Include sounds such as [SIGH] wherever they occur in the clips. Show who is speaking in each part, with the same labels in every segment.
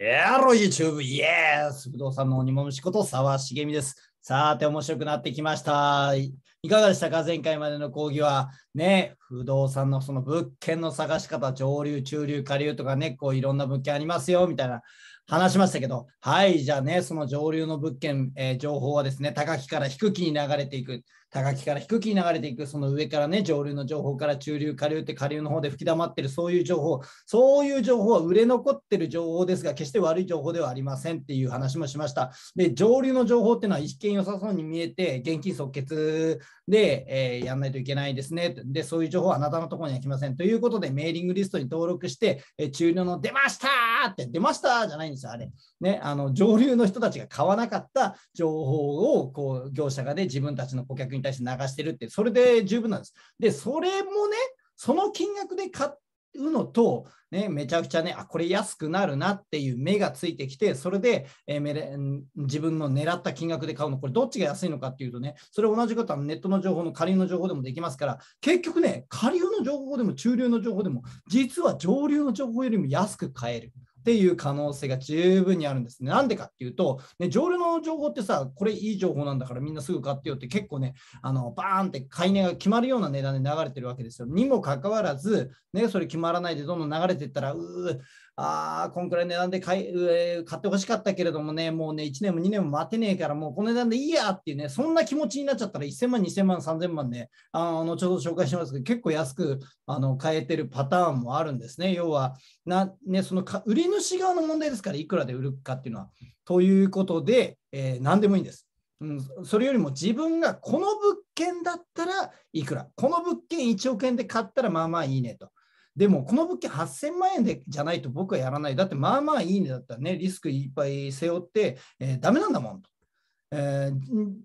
Speaker 1: やろ YouTube! イエース不動産の鬼も虫こと沢茂美です。さて、面白くなってきました。いかがでしたか前回までの講義は。ね、不動産のその物件の探し方、上流、中流、下流とかね、こういろんな物件ありますよ、みたいな話しましたけど、はい、じゃあね、その上流の物件、えー、情報はですね、高木から低きに流れていく。高木から低きに流れていく、その上からね、上流の情報から中流、下流って下流の方で吹き溜まってる、そういう情報、そういう情報は売れ残ってる情報ですが、決して悪い情報ではありませんっていう話もしました。で、上流の情報っていうのは一見良さそうに見えて、現金即決で、えー、やんないといけないですね。で、そういう情報はあなたのところには来ません。ということで、メーリングリストに登録して、えー、中流の出ましたーって出ましたじゃないんですよ、あれ。ね、あの上流の人たちが買わなかった情報をこう業者がね、自分たちの顧客にに対して流してるって、それで十分なんです。で、それもね、その金額で買うのと、ね、めちゃくちゃね、あ、これ安くなるなっていう目がついてきて、それで、えー、自分の狙った金額で買うの、これどっちが安いのかっていうとね、それ同じことはネットの情報の下流の情報でもできますから、結局ね、下流の情報でも中流の情報でも、実は上流の情報よりも安く買える。っていう可能性が十分にあるんですね。なんでかっていうと、ね、ジョの情報ってさ、これいい情報なんだからみんなすぐ買ってよって結構ね、あのバーンって買い値が決まるような値段で流れてるわけですよ。にもかかわらず、ね、それ決まらないでどんどん流れていったら、うー、ああ、こんくらい値段で買い、え買ってほしかったけれどもね、もうね、1年も2年も待てねえから、もうこの値段でいいやっていうね、そんな気持ちになっちゃったら、1000万、2000万、3000万ね、あの、後ほど紹介しますけど、結構安く、あの、買えてるパターンもあるんですね。要は、な、ね、そのか、売り主側の問題ですから、いくらで売るかっていうのは。ということで、えー、何でもいいんです。うん、それよりも自分がこの物件だったらいくら、この物件1億円で買ったらまあまあいいねと。でも、この物件8000万円でじゃないと僕はやらない。だって、まあまあいいんだったらね、リスクいっぱい背負って、えー、ダメなんだもんと。えー、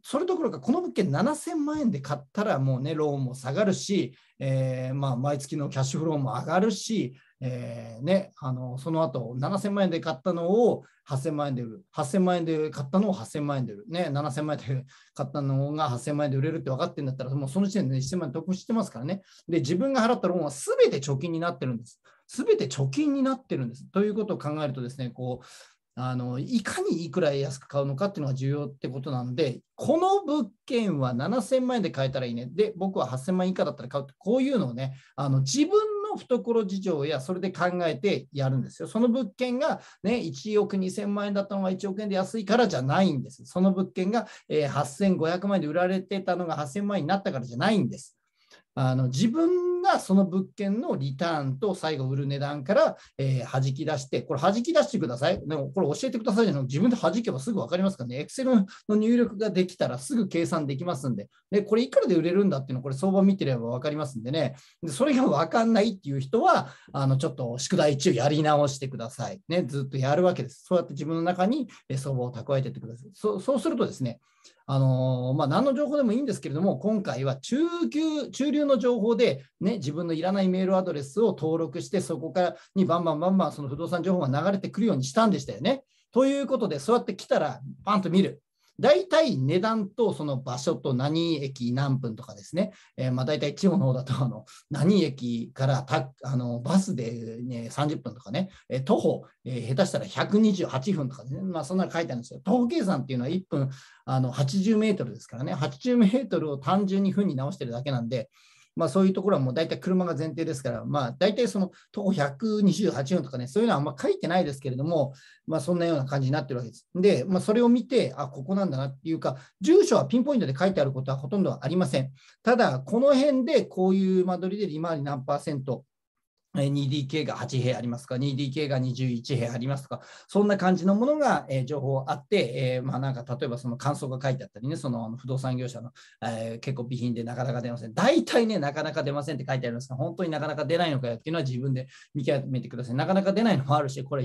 Speaker 1: それどころか、この物件7000万円で買ったら、もうね、ローンも下がるし、えーまあ、毎月のキャッシュフローも上がるし、えー、ね、あのその後7000万円で買ったのを8000万円で売る、8000万円で買ったのを8000万円で売る、ね、7000万円で買ったのが8000万円で売れるって分かってるんだったら、もうその時点で、ね、1000万円得してますからね。で、自分が払ったローンは全て貯金になってるんです。全て貯金になってるんです。ということを考えるとですね、こうあのいかにいくら安く買うのかっていうのが重要ってことなんで、この物件は7000万円で買えたらいいね、で、僕は8000万円以下だったら買うって、こういうのをね、あの自分懐事情やそれで考えてやるんですよ。その物件が、ね、1億2000万円だったのが1億円で安いからじゃないんです。その物件が、え8500万円で売られてたのが8000万円になったからじゃないんです。あの自分がその物件のリターンと最後売る値段から、えー、弾き出して、これ弾き出してください。でもこれ教えてくださいじゃなく自分で弾けばすぐ分かりますからね。Excel の入力ができたらすぐ計算できますんで、でこれいくらで売れるんだっていうのこれ相場見てれば分かりますんでね。でそれが分かんないっていう人は、あのちょっと宿題中やり直してください。ね、ずっとやるわけです。そうやって自分の中に相場を蓄えていってください。そうするとですね、あのまあ、何の情報でもいいんですけれども、今回は中級中流の情報で、ね、自分のいらないメールアドレスを登録して、そこからにバンバンバンバンその不動産情報が流れてくるようにしたんでしたよね。ということで、そうやって来たら、パンと見る。大体値段とその場所と何駅何分とかですね、えー、まあ大体地方の方だとあの何駅からたあのバスで、ね、30分とかね、えー、徒歩、えー、下手したら128分とかね、まあ、そんなの書いてあるんですよ。徒歩計算っていうのは1分あの80メートルですからね、80メートルを単純に分に直してるだけなんで、まあ、そういうところはもう大体車が前提ですから、まあ、大体その徒歩128音とかね、そういうのはあんま書いてないですけれども、まあ、そんなような感じになってるわけです。で、まあ、それを見て、あ、ここなんだなっていうか、住所はピンポイントで書いてあることはほとんどありません。ただ、この辺でこういう間取りで利回り何パーセント 2DK が8部ありますか、2DK が21部ありますか、そんな感じのものが、えー、情報あって、えー、まあ、なんか例えばその感想が書いてあったりね、その不動産業者の、えー、結構備品でなかなか出ません。大体ね、なかなか出ませんって書いてありますが、本当になかなか出ないのかよっていうのは自分で見極めてください。なかなか出ないのもあるし、これ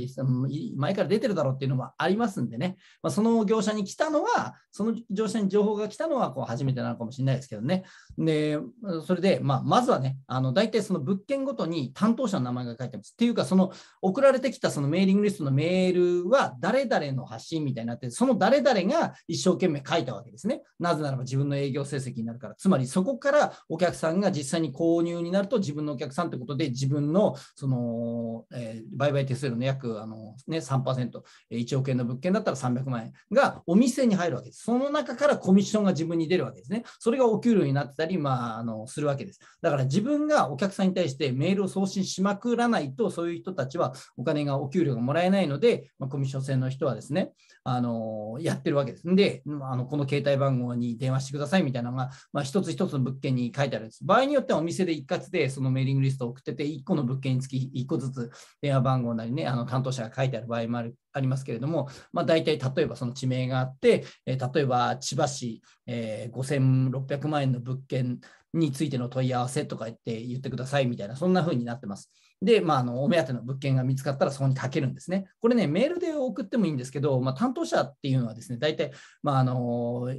Speaker 1: 前から出てるだろうっていうのもありますんでね、まあ、その業者に来たのは、その業者に情報が来たのはこう初めてなのかもしれないですけどね。で、それで、まあ、まずはね、あの大体その物件ごとに担当者の名前が書いてます。っていうか、その送られてきたそのメーリングリストのメールは誰々の発信みたいになって、その誰々が一生懸命書いたわけですね。なぜならば自分の営業成績になるから。つまりそこからお客さんが実際に購入になると自分のお客さんということで、自分のその、えー、売買手数料の約あの、ね、3%、1億円の物件だったら300万円がお店に入るわけです。その中からコミッションが自分に出るわけですね。それがお給料になってたり、まあ、あのするわけです。だから自分がお客さんに対してメールを送信しまくらないと、そういう人たちはお金が、お給料がもらえないので、まあ、コミッション制の人はですね、あのやってるわけです。で、あのこの携帯番号に電話してくださいみたいなのが、まあ、一つ一つの物件に書いてあるんです。場合によってはお店で一括でそのメーリングリストを送ってて、1個の物件につき1個ずつ電話番号なりね、あの担当者が書いてある場合もあるありますけれども、まあ、大体例えばその地名があって、えー、例えば千葉市、えー、5600万円の物件についての問い合わせとか言って言ってくださいみたいな、そんな風になってます。で、まあ、あのお目当ての物件が見つかったらそこにかけるんですね。これね、メールで送ってもいいんですけど、まあ、担当者っていうのはですね、大体、まああの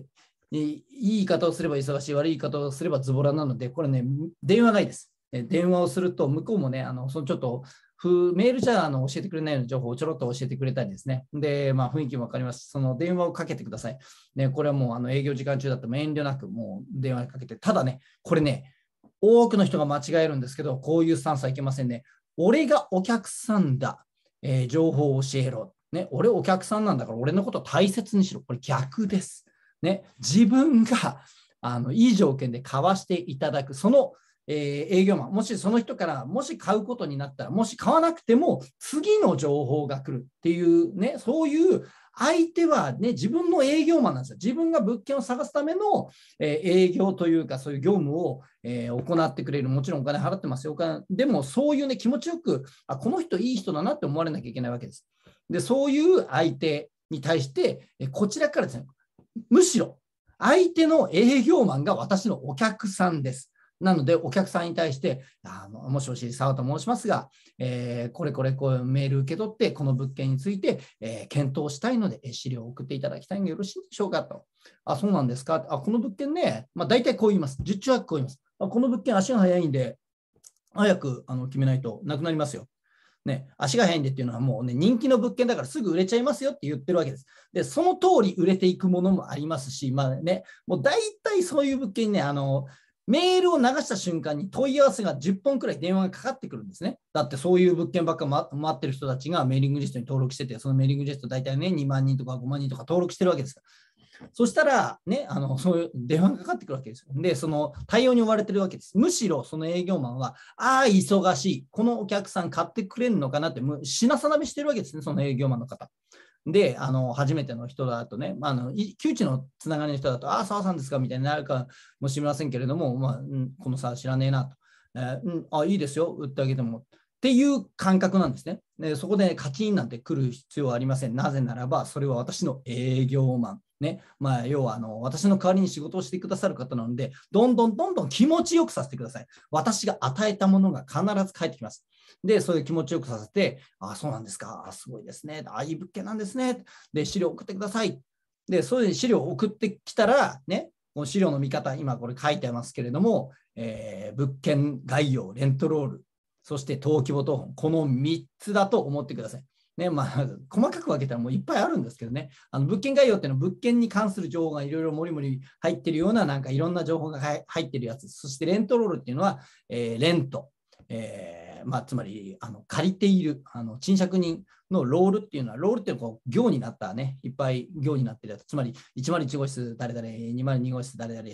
Speaker 1: いい言い方をすれば忙しい、悪い言い方をすればズボラなので、これね、電話がいいです。電話をすると、向こうもね、あのそのちょっとふメールじゃあの教えてくれないような情報をちょろっと教えてくれたりですね。で、まあ、雰囲気も分かります。その電話をかけてください。ね、これはもうあの営業時間中だったら遠慮なくもう電話かけて、ただね、これね、多くの人が間違えるんですけど、こういうスタンスはいけませんね。俺がお客さんだ。えー、情報を教えろ。ね、俺お客さんなんだから俺のこと大切にしろ。これ逆です。ね、自分があのいい条件で交わしていただく、そのえー、営業マン、もしその人からもし買うことになったら、もし買わなくても次の情報が来るっていうね、そういう相手は、ね、自分の営業マンなんですよ。自分が物件を探すための、えー、営業というか、そういう業務を、えー、行ってくれる、もちろんお金払ってますよ。お金でも、そういう、ね、気持ちよくあ、この人いい人だなって思われなきゃいけないわけです。で、そういう相手に対して、えこちらからですね、むしろ相手の営業マンが私のお客さんです。なので、お客さんに対して、あのもしもし、澤と申しますが、えー、これこれこうメール受け取って、この物件について、えー、検討したいので、資料を送っていただきたいのでよろしいでしょうかと。あ、そうなんですか。あ、この物件ね、まあ、大体こう言います。十中八こう言います。あこの物件、足が速いんで、早くあの決めないとなくなりますよ。ね、足がいんでっていうのはもうね、人気の物件だからすぐ売れちゃいますよって言ってるわけです。で、その通り売れていくものもありますし、まあね、もう大体そういう物件ね、あの、メールを流した瞬間に問い合わせが10本くらい電話がかかってくるんですね。だってそういう物件ばっか待ってる人たちがメーリングリストに登録してて、そのメーリングリスト大体ね、2万人とか5万人とか登録してるわけですから。そしたら、ね、あのそういう電話がかかってくるわけですよ。で、その対応に追われてるわけです。むしろその営業マンは、ああ、忙しい、このお客さん買ってくれるのかなって、品定めしてるわけですね、その営業マンの方。で、あの、初めての人だとね、まあ、あの、窮地のつながりの人だと、ああ、澤さんですかみたいになるかもしれませんけれども、まあ、このは知らねえなと。えー、うん、あ、いいですよ、売ってあげても。っていう感覚なんですね。でそこでカチンなんて来る必要はありません。なぜならば、それは私の営業マン。ねまあ、要はあの私の代わりに仕事をしてくださる方なので、どんどんどんどん気持ちよくさせてください。私が与えたものが必ず返ってきます。で、そういう気持ちよくさせて、ああ、そうなんですか、あすごいですね、ああ、いい物件なんですね、で、資料送ってください。で、そういう資料を送ってきたら、ね、この資料の見方、今これ書いてありますけれども、えー、物件概要、レントロール、そして登記簿等本、この3つだと思ってください。ね、まあ、細かく分けたらもういっぱいあるんですけどね、あの物件概要っていうのは物件に関する情報がいろいろもりもり入ってるような、なんかいろんな情報が入ってるやつ、そしてレントロールっていうのは、えー、レント、えーまあ、つまりあの借りているあの賃借人のロールっていうのは、ロールっていうのは行になったね、いっぱい行になってるやつ、つまり101号室誰々、202号室誰々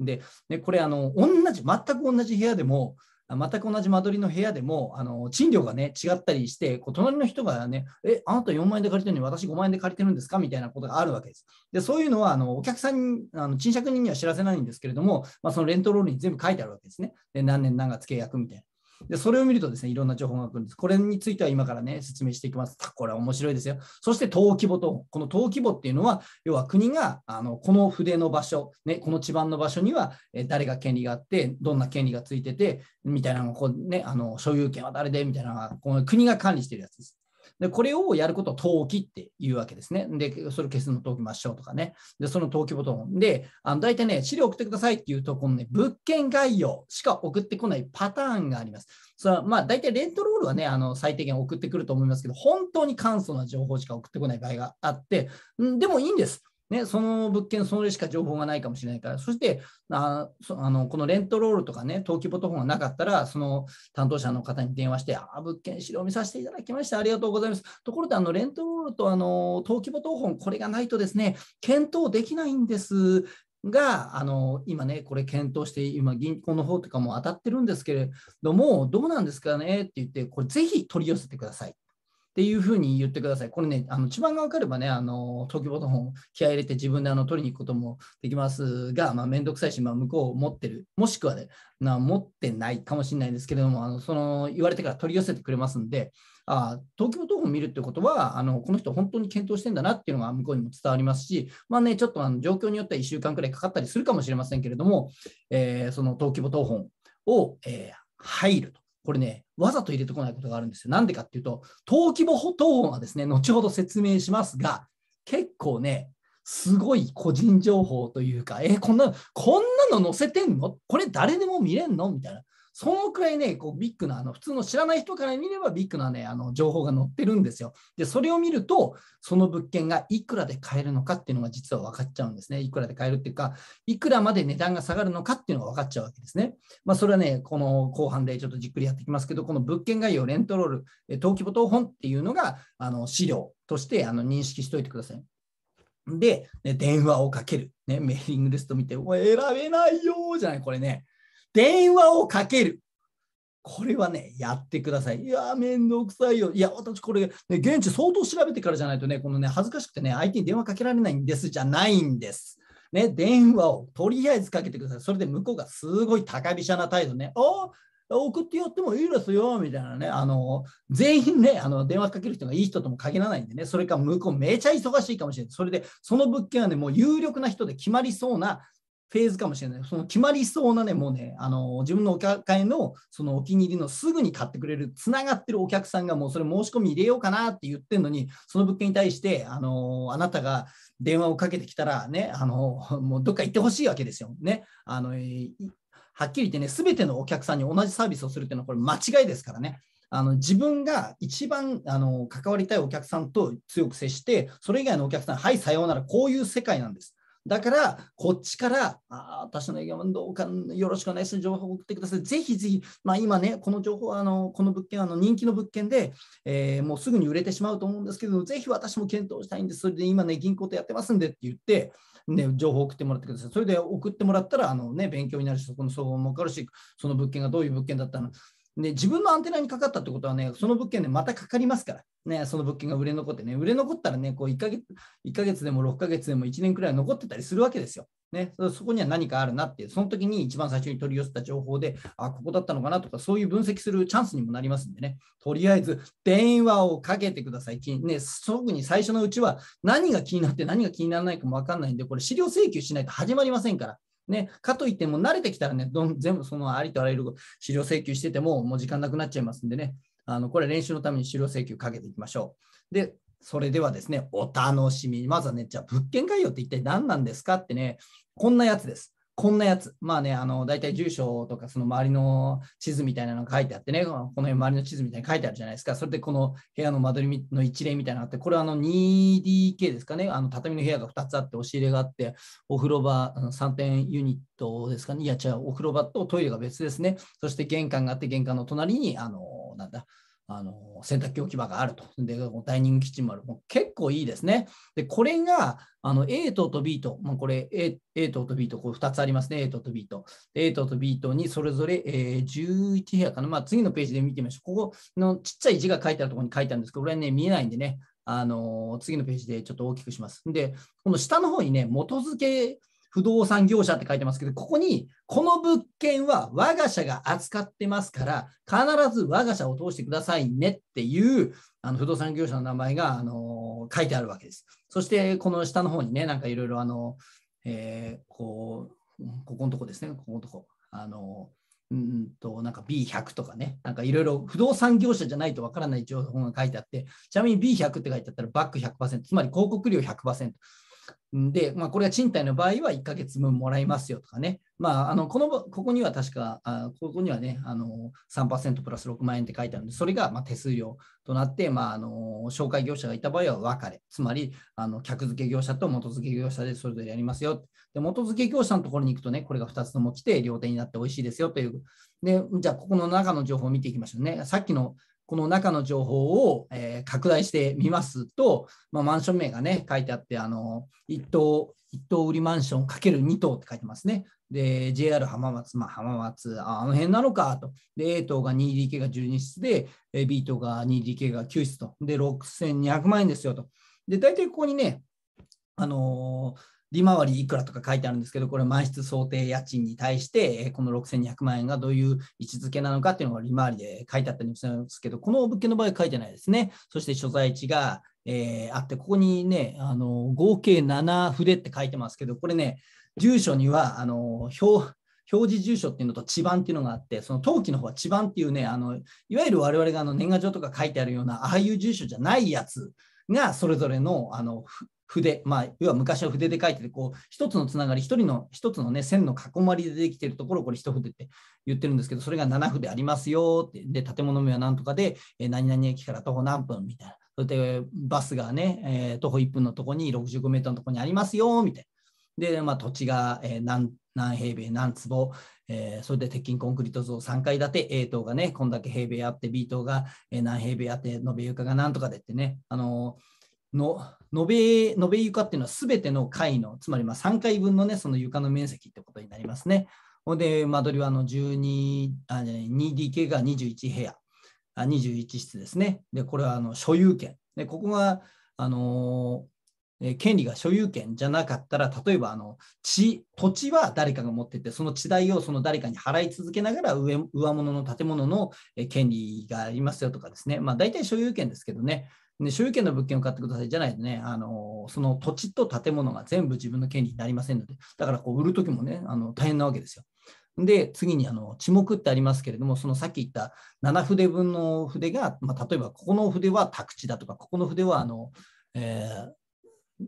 Speaker 1: で、ね、これあの、同じ、全く同じ部屋でも、全く同じ間取りの部屋でも、あの賃料がね、違ったりして、こう隣の人がね、え、あなた4万円で借りてるのに私5万円で借りてるんですかみたいなことがあるわけです。で、そういうのは、あのお客さんに、あの賃借人には知らせないんですけれども、まあ、そのレントロールに全部書いてあるわけですね。で、何年何月契約みたいな。で、それを見るとですね、いろんな情報が来るんです。これについては今からね、説明していきます。これは面白いですよ。そして、登記簿と、この登記簿っていうのは、要は国があのこの筆の場所、ね、この地盤の場所には誰が権利があって、どんな権利がついてて、みたいなのこう、ね、あの所有権は誰でみたいなのが、この国が管理してるやつです。で、これをやることを投機っていうわけですね。で、それ消すの投機ょうとかね。で、その投機ボトン。で、あの大体ね、資料送ってくださいっていうと、このね、物件概要しか送ってこないパターンがあります。それはまあ、大体レントロールはね、あの最低限送ってくると思いますけど、本当に簡素な情報しか送ってこない場合があって、んでもいいんです。ね、その物件、それしか情報がないかもしれないから、そしてあそあのこのレントロールとかね、登記簿謄本がなかったら、その担当者の方に電話して、ああ、物件、資料見させていただきました、ありがとうございます。ところで、あのレントロールとあの登記簿謄本、これがないとですね、検討できないんです。があの今ね、これ検討して、今、銀行の方とかも当たってるんですけれども、どうなんですかねって言って、これぜひ取り寄せてください。っていうふうに言ってください。これね、あの地盤が分かればね、あの東京ボトム気合入れて自分であの取りに行くこともできますが、まあ、めんどくさいし、まあ、向こうを持ってる、もしくはね、な持ってないかもしれないですけれども、あのその言われてから取り寄せてくれますんで、あ東京東本見るってことはあの、この人本当に検討してんだなっていうのが向こうにも伝わりますし、まあね、ちょっとあの状況によっては1週間くらいかかったりするかもしれませんけれども、えー、その登記簿東本を、えー、入ると。これね、わざと入れてこないことがあるんですよ。なんでかっていうと、登記簿等はですね、後ほど説明しますが、結構ね、すごい個人情報というか、えー、こんな、こんなの載せてんのこれ誰でも見れんのみたいな。そのくらいね、こうビッグな、あの普通の知らない人から見ればビッグなね、あの情報が載ってるんですよ。で、それを見ると、その物件がいくらで買えるのかっていうのが実は分かっちゃうんですね。いくらで買えるっていうか、いくらまで値段が下がるのかっていうのが分かっちゃうわけですね。まあ、それはね、この後半でちょっとじっくりやっていきますけど、この物件概要、レントロール、登記簿等本っていうのが、あの資料としてあの認識しておいてください。で、ね、電話をかける、ね、メーリングリスト見て、選べないよじゃない、これね。電話をかける。これはね、やってください。いや、めんどくさいよ。いや、私これ、ね、現地相当調べてからじゃないとね、このね、恥ずかしくてね、相手に電話かけられないんです、じゃないんです。ね、電話をとりあえずかけてください。それで向こうがすごい高飛車な態度ね、あ送ってやってもいいですよ、みたいなね、あの、全員ね、あの、電話かける人がいい人とも限らないんでね、それか向こうめちゃ忙しいかもしれない。それで、その物件はね、もう有力な人で決まりそうなフェーズかもしれない。その決まりそうなね、もうね、あの自分のお客会のそのお気に入りのすぐに買ってくれる、つながってるお客さんがもうそれ申し込み入れようかなって言ってるのに、その物件に対して、あのあなたが電話をかけてきたらね、あのもうどっか行ってほしいわけですよ。ね、あのはっきり言ってね、すべてのお客さんに同じサービスをするっていうのはこれ間違いですからね。あの自分が一番あの関わりたいお客さんと強く接して、それ以外のお客さん、はい、さようなら、こういう世界なんです。だから、こっちから、あ私の営業マンどうかよろしくお願いする情報を送ってください。ぜひぜひ、まあ、今ね、この情報はあの、この物件あの人気の物件で、えー、もうすぐに売れてしまうと思うんですけど、ぜひ私も検討したいんです。それで今ね、銀行とやってますんでって言って、ね、情報を送ってもらってください。それで送ってもらったら、あのね、勉強になるし、そこの総合も分かるし、その物件がどういう物件だったの。で自分のアンテナにかかったってことはね、その物件でまたかかりますから。ね、その物件が売れ残ってね、売れ残ったらね、こう1ヶ月 ,1 ヶ月でも6ヶ月でも1年くらい残ってたりするわけですよ。ね、そこには何かあるなっていう、その時に一番最初に取り寄せた情報で、あ、ここだったのかなとか、そういう分析するチャンスにもなりますんでね、とりあえず電話をかけてください。ね、特に最初のうちは何が気になって何が気にならないかも分かんないんで、これ資料請求しないと始まりませんから。ね、かといっても慣れてきたらね、どん全部そのありとあらゆる資料請求してても、もう時間なくなっちゃいますんでね、あのこれ練習のために資料請求かけていきましょう。で、それではですね、お楽しみに。まずはね、じゃあ物件概要って一体何なんですかってね、こんなやつです。こんなやつ。まあね、あの、大体住所とかその周りの地図みたいなのが書いてあってね、この辺周りの地図みたいに書いてあるじゃないですか。それでこの部屋の間取りの一例みたいなのがあって、これはあの 2DK ですかね。あの畳の部屋が2つあって、押し入れがあって、お風呂場、3点ユニットですかね。いや、じゃあ、お風呂場とトイレが別ですね。そして玄関があって、玄関の隣に、あの、なんだ、あの洗濯機置き場があると。で、ダイニングキッチンもある。もう結構いいですね。で、これがあの A 棟と B 棟、まあ、これ A, A 棟と B 棟、これ2つありますね、A 棟と B 棟。A 棟と B 棟にそれぞれ、えー、11部屋かな。まあ、次のページで見てみましょう。ここのちっちゃい字が書いてあるところに書いてあるんですけど、これはね、見えないんでね、あの次のページでちょっと大きくします。で、この下の方にね、元付け不動産業者って書いてますけど、ここに、この物件は我が社が扱ってますから、必ず我が社を通してくださいねっていう、あの、不動産業者の名前が、あの、書いてあるわけです。そして、この下の方にね、なんかいろいろ、あの、えー、こう、ここのとこですね、ここのとこ。あの、うんと、なんか B100 とかね、なんかいろいろ不動産業者じゃないとわからない情報が書いてあって、ちなみに B100 って書いてあったらバック100%、つまり広告料100%、で、まあ、これは賃貸の場合は1ヶ月分もらいますよとかね、まあ、あのこのここには確か、あここにはね、あの3%プラス6万円って書いてあるので、それがま手数料となって、まあ、あの紹介業者がいた場合は別れ、つまりあの客付け業者と元付け業者でそれぞれやりますよ。で元付け業者のところに行くとね、これが2つとも来て、両手になって美味しいですよという。でじゃあ、ここの中の情報を見ていきましょうね。さっきのこの中の情報を、えー、拡大してみますと、まあ、マンション名がね、書いてあって、あの1棟、1棟売りマンション ×2 棟って書いてますね。で、JR 浜松、まあ、浜松、あの辺なのかと。で、A 棟が 2DK が12室で、B 棟が 2DK が9室と。で、6200万円ですよと。で、大体ここにね、あのー利回りいくらとか書いてあるんですけど、これ、満室想定家賃に対して、この6200万円がどういう位置づけなのかっていうのが利回りで書いてあったりもするんですけど、この物件の場合は書いてないですね。そして所在地が、えー、あって、ここにね、あの合計7筆って書いてますけど、これね、住所にはあの表、表示住所っていうのと地番っていうのがあって、その登記の方は地番っていうね、あのいわゆる我々があの年賀状とか書いてあるような、ああいう住所じゃないやつが、それぞれのあの筆、まあ、要は昔は筆で書いてて、こう、一つのつながり、一人の、一つのね、線の囲まりでできてるところをこれ一筆って言ってるんですけど、それが7筆ありますよって、で、建物名は何とかで、えー、何々駅から徒歩何分みたいな。それで、バスがね、えー、徒歩1分のとこに65メートルのとこにありますよ、みたいな。で、まあ、土地が、えー、何、何平米何坪、えー、それで鉄筋コンクリート像3階建て A 棟がね、こんだけ平米あって B 棟が何平米あって延べ床が何とかでってね、あのーの延べ延べ床っていうのは全ての階の、つまりま3階分のね、その床の面積ってことになりますね。ほんで、間取りはあの12あ 2DK が21部屋あ、21室ですね。で、これはあの所有権。で、ここが、あのー、権利が所有権じゃなかったら、例えばあの地土地は誰かが持ってて、その地代をその誰かに払い続けながら上、上物の建物の権利がありますよとかですね、まあ、大体所有権ですけどね、で所有権の物件を買ってくださいじゃないとね、あのその土地と建物が全部自分の権利になりませんので、だからこう売るときもね、あの大変なわけですよ。で、次にあの地目ってありますけれども、そのさっき言った7筆分の筆が、まあ、例えばここの筆は宅地だとか、ここの筆はあの、えー、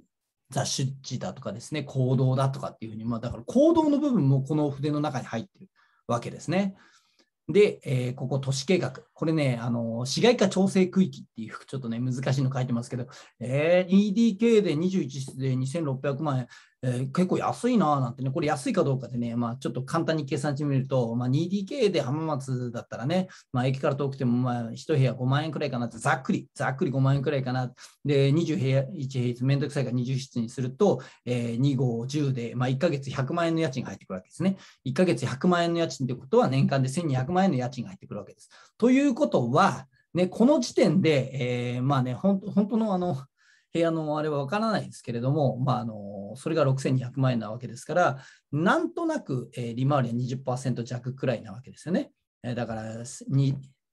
Speaker 1: 雑種地だとかですね、行動だとかっていうふうに、まあ、だから行動の部分もこの筆の中に入ってるわけですね。で、えー、ここ都市計画。これね、あの、市街化調整区域っていう、ちょっとね、難しいの書いてますけど、えー、d k で21室で2600万円、えー、結構安いななんてね、これ安いかどうかでね、まあ、ちょっと簡単に計算してみると、まあ、2DK で浜松だったらね、まあ、駅から遠くてもまあ1部屋5万円くらいかなって、ざっくり、ざっくり5万円くらいかな。で、20部屋、1平屋、めんどくさいから20室にすると、えー、2号10で、まあ、1ヶ月100万円の家賃が入ってくるわけですね。1ヶ月100万円の家賃ってことは年間で1200万円の家賃が入ってくるわけです。ということは、ね、この時点で、えー、まあね、本当のあの、部屋のあれは分からないですけれども、まあ、あのそれが6200万円なわけですから、なんとなく、え利回りは20%弱くらいなわけですよね。えだから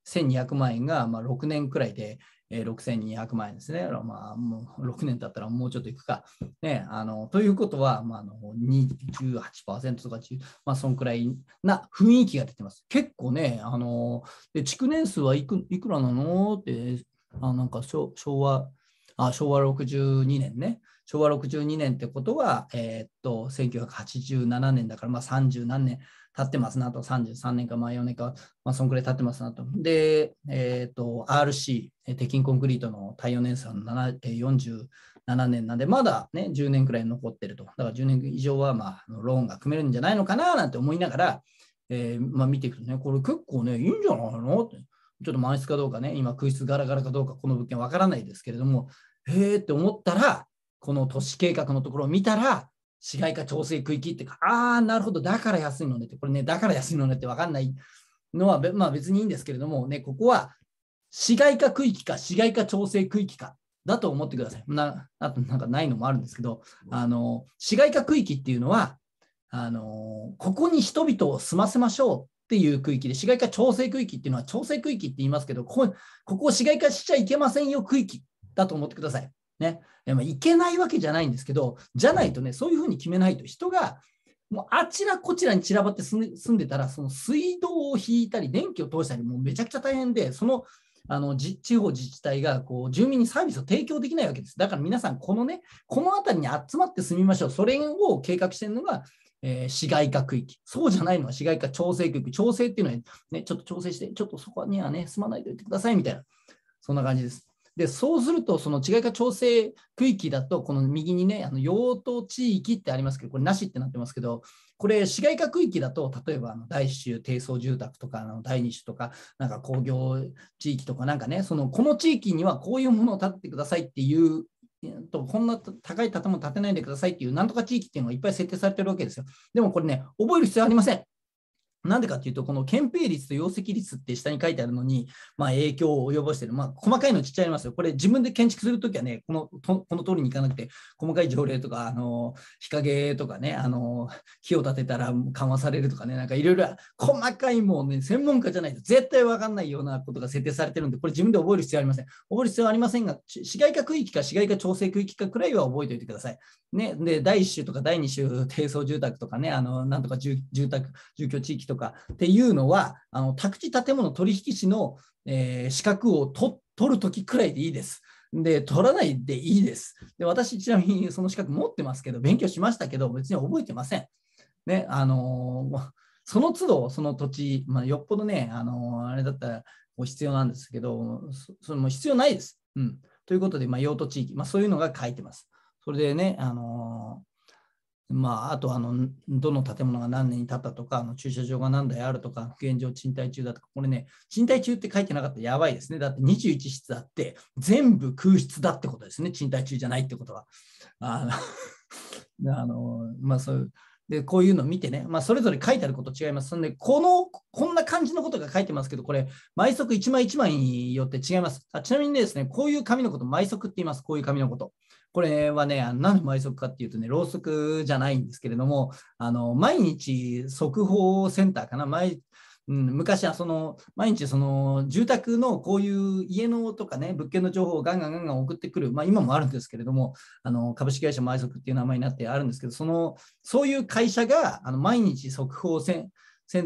Speaker 1: 1200万円が、ま6年くらいで、え6200万円ですね。まあ、もう6年経ったらもうちょっといくか。ね、あのということは、まあ、あの28%とか、まあ、そんくらいな雰囲気が出てます。結構ね、あので築年数はいくいくらなのってあなんか昭和あ昭和62年ね、昭和62年ってことは、えー、っと、1987年だから、まあ30何年経ってますなと、33年か、まあ4年か、まあそんくらい経ってますなと。で、えー、っと、RC、鉄筋コンクリートの耐用年産47年なんで、まだね、10年くらい残ってると。だから10年以上は、まあ、ローンが組めるんじゃないのかななんて思いながら、えー、まあ見ていくとね、これ結構ね、いいんじゃないのって。ちょっと満室かどうかね、今、空室ガラガラかどうか、この物件わからないですけれども、へえって思ったら、この都市計画のところを見たら、市街化調整区域ってか、ああ、なるほど、だから安いのねって、これね、だから安いのねって分かんないのは、まあ、別にいいんですけれども、ね、ここは市街化区域か市街化調整区域かだと思ってください。なあとなんかないのもあるんですけど、あの市街化区域っていうのはあの、ここに人々を住ませましょうっていう区域で、市街化調整区域っていうのは、調整区域って言いますけど、ここここを市街化しちゃいけませんよ区域だと思ってください。ね。でもいけないわけじゃないんですけど、じゃないとね、そういうふうに決めないと人が、もうあちらこちらに散らばって住んでたら、その水道を引いたり、電気を通したり、もうめちゃくちゃ大変で、そのあの地方自治体がこう住民にサービスを提供できないわけです。だから皆さん、このね、この辺りに集まって住みましょう。それを計画してるのが、えー、市街化区域。そうじゃないのは市街化調整区域。調整っていうのは、ね、ちょっと調整して、ちょっとそこにはね、住まないでおいてくださいみたいな、そんな感じです。で、そうすると、その違い化調整区域だと、この右にね、あの用途地域ってありますけど、これなしってなってますけど、これ、市街化区域だと、例えばあの第1種、低層住宅とか、あの第2種とか、なんか工業地域とか、なんかね、そのこの地域にはこういうものを建ててくださいっていうとこんな高い建物建てないでくださいっていう、なんとか地域っていうのがいっぱい設定されてるわけですよ。でもこれね、覚える必要ありません。なんでかっていうと、この憲兵率と容積率って下に書いてあるのに、まあ、影響を及ぼしている、まあ、細かいのちっちゃいますよ。これ、自分で建築するときはねこのと、この通りにいかなくて、細かい条例とか、あの日陰とかねあの、木を立てたら緩和されるとかね、なんかいろいろ細かいもうね、専門家じゃないと絶対分かんないようなことが設定されてるんで、これ、自分で覚える必要ありません。覚える必要ありませんが、市街化区域か市街化調整区域かくらいは覚えておいてください。ね、で、第1週とか第2週、低層住宅とかね、あのなんとか住宅、住居地域とかっていうのは、あの宅地建物取引士の、えー、資格を取るときくらいでいいです。で、取らないでいいです。で、私、ちなみにその資格持ってますけど、勉強しましたけど、別に覚えてません。ね、あのー、その都度、その土地、まあ、よっぽどね、あのー、あれだったら必要なんですけど、それも必要ないです。うん。ということで、まあ、用途地域、まあ、そういうのが書いてます。それでね、あのまあ、あとあの、どの建物が何年に建ったとか、あの駐車場が何台あるとか、現状賃貸中だとか、これね、賃貸中って書いてなかったらやばいですね。だって21室あって、全部空室だってことですね、賃貸中じゃないってことは。あの [LAUGHS] あのまあ、そういうでこういうのを見てね、まあ、それぞれ書いてあること違います。そんでこの、こんな感じのことが書いてますけど、これ、毎速1枚1枚によって違います。あちなみにですね、こういう紙のこと、毎速って言います、こういう紙のこと。これはね、何の埋速かっていうとね、ろうそくじゃないんですけれども、あの毎日速報センターかな、毎うん、昔はその毎日その住宅のこういう家のとかね物件の情報をガンガンガンガン送ってくる、まあ、今もあるんですけれどもあの株式会社埋足っていう名前になってあるんですけどそのそういう会社があの毎日速報セン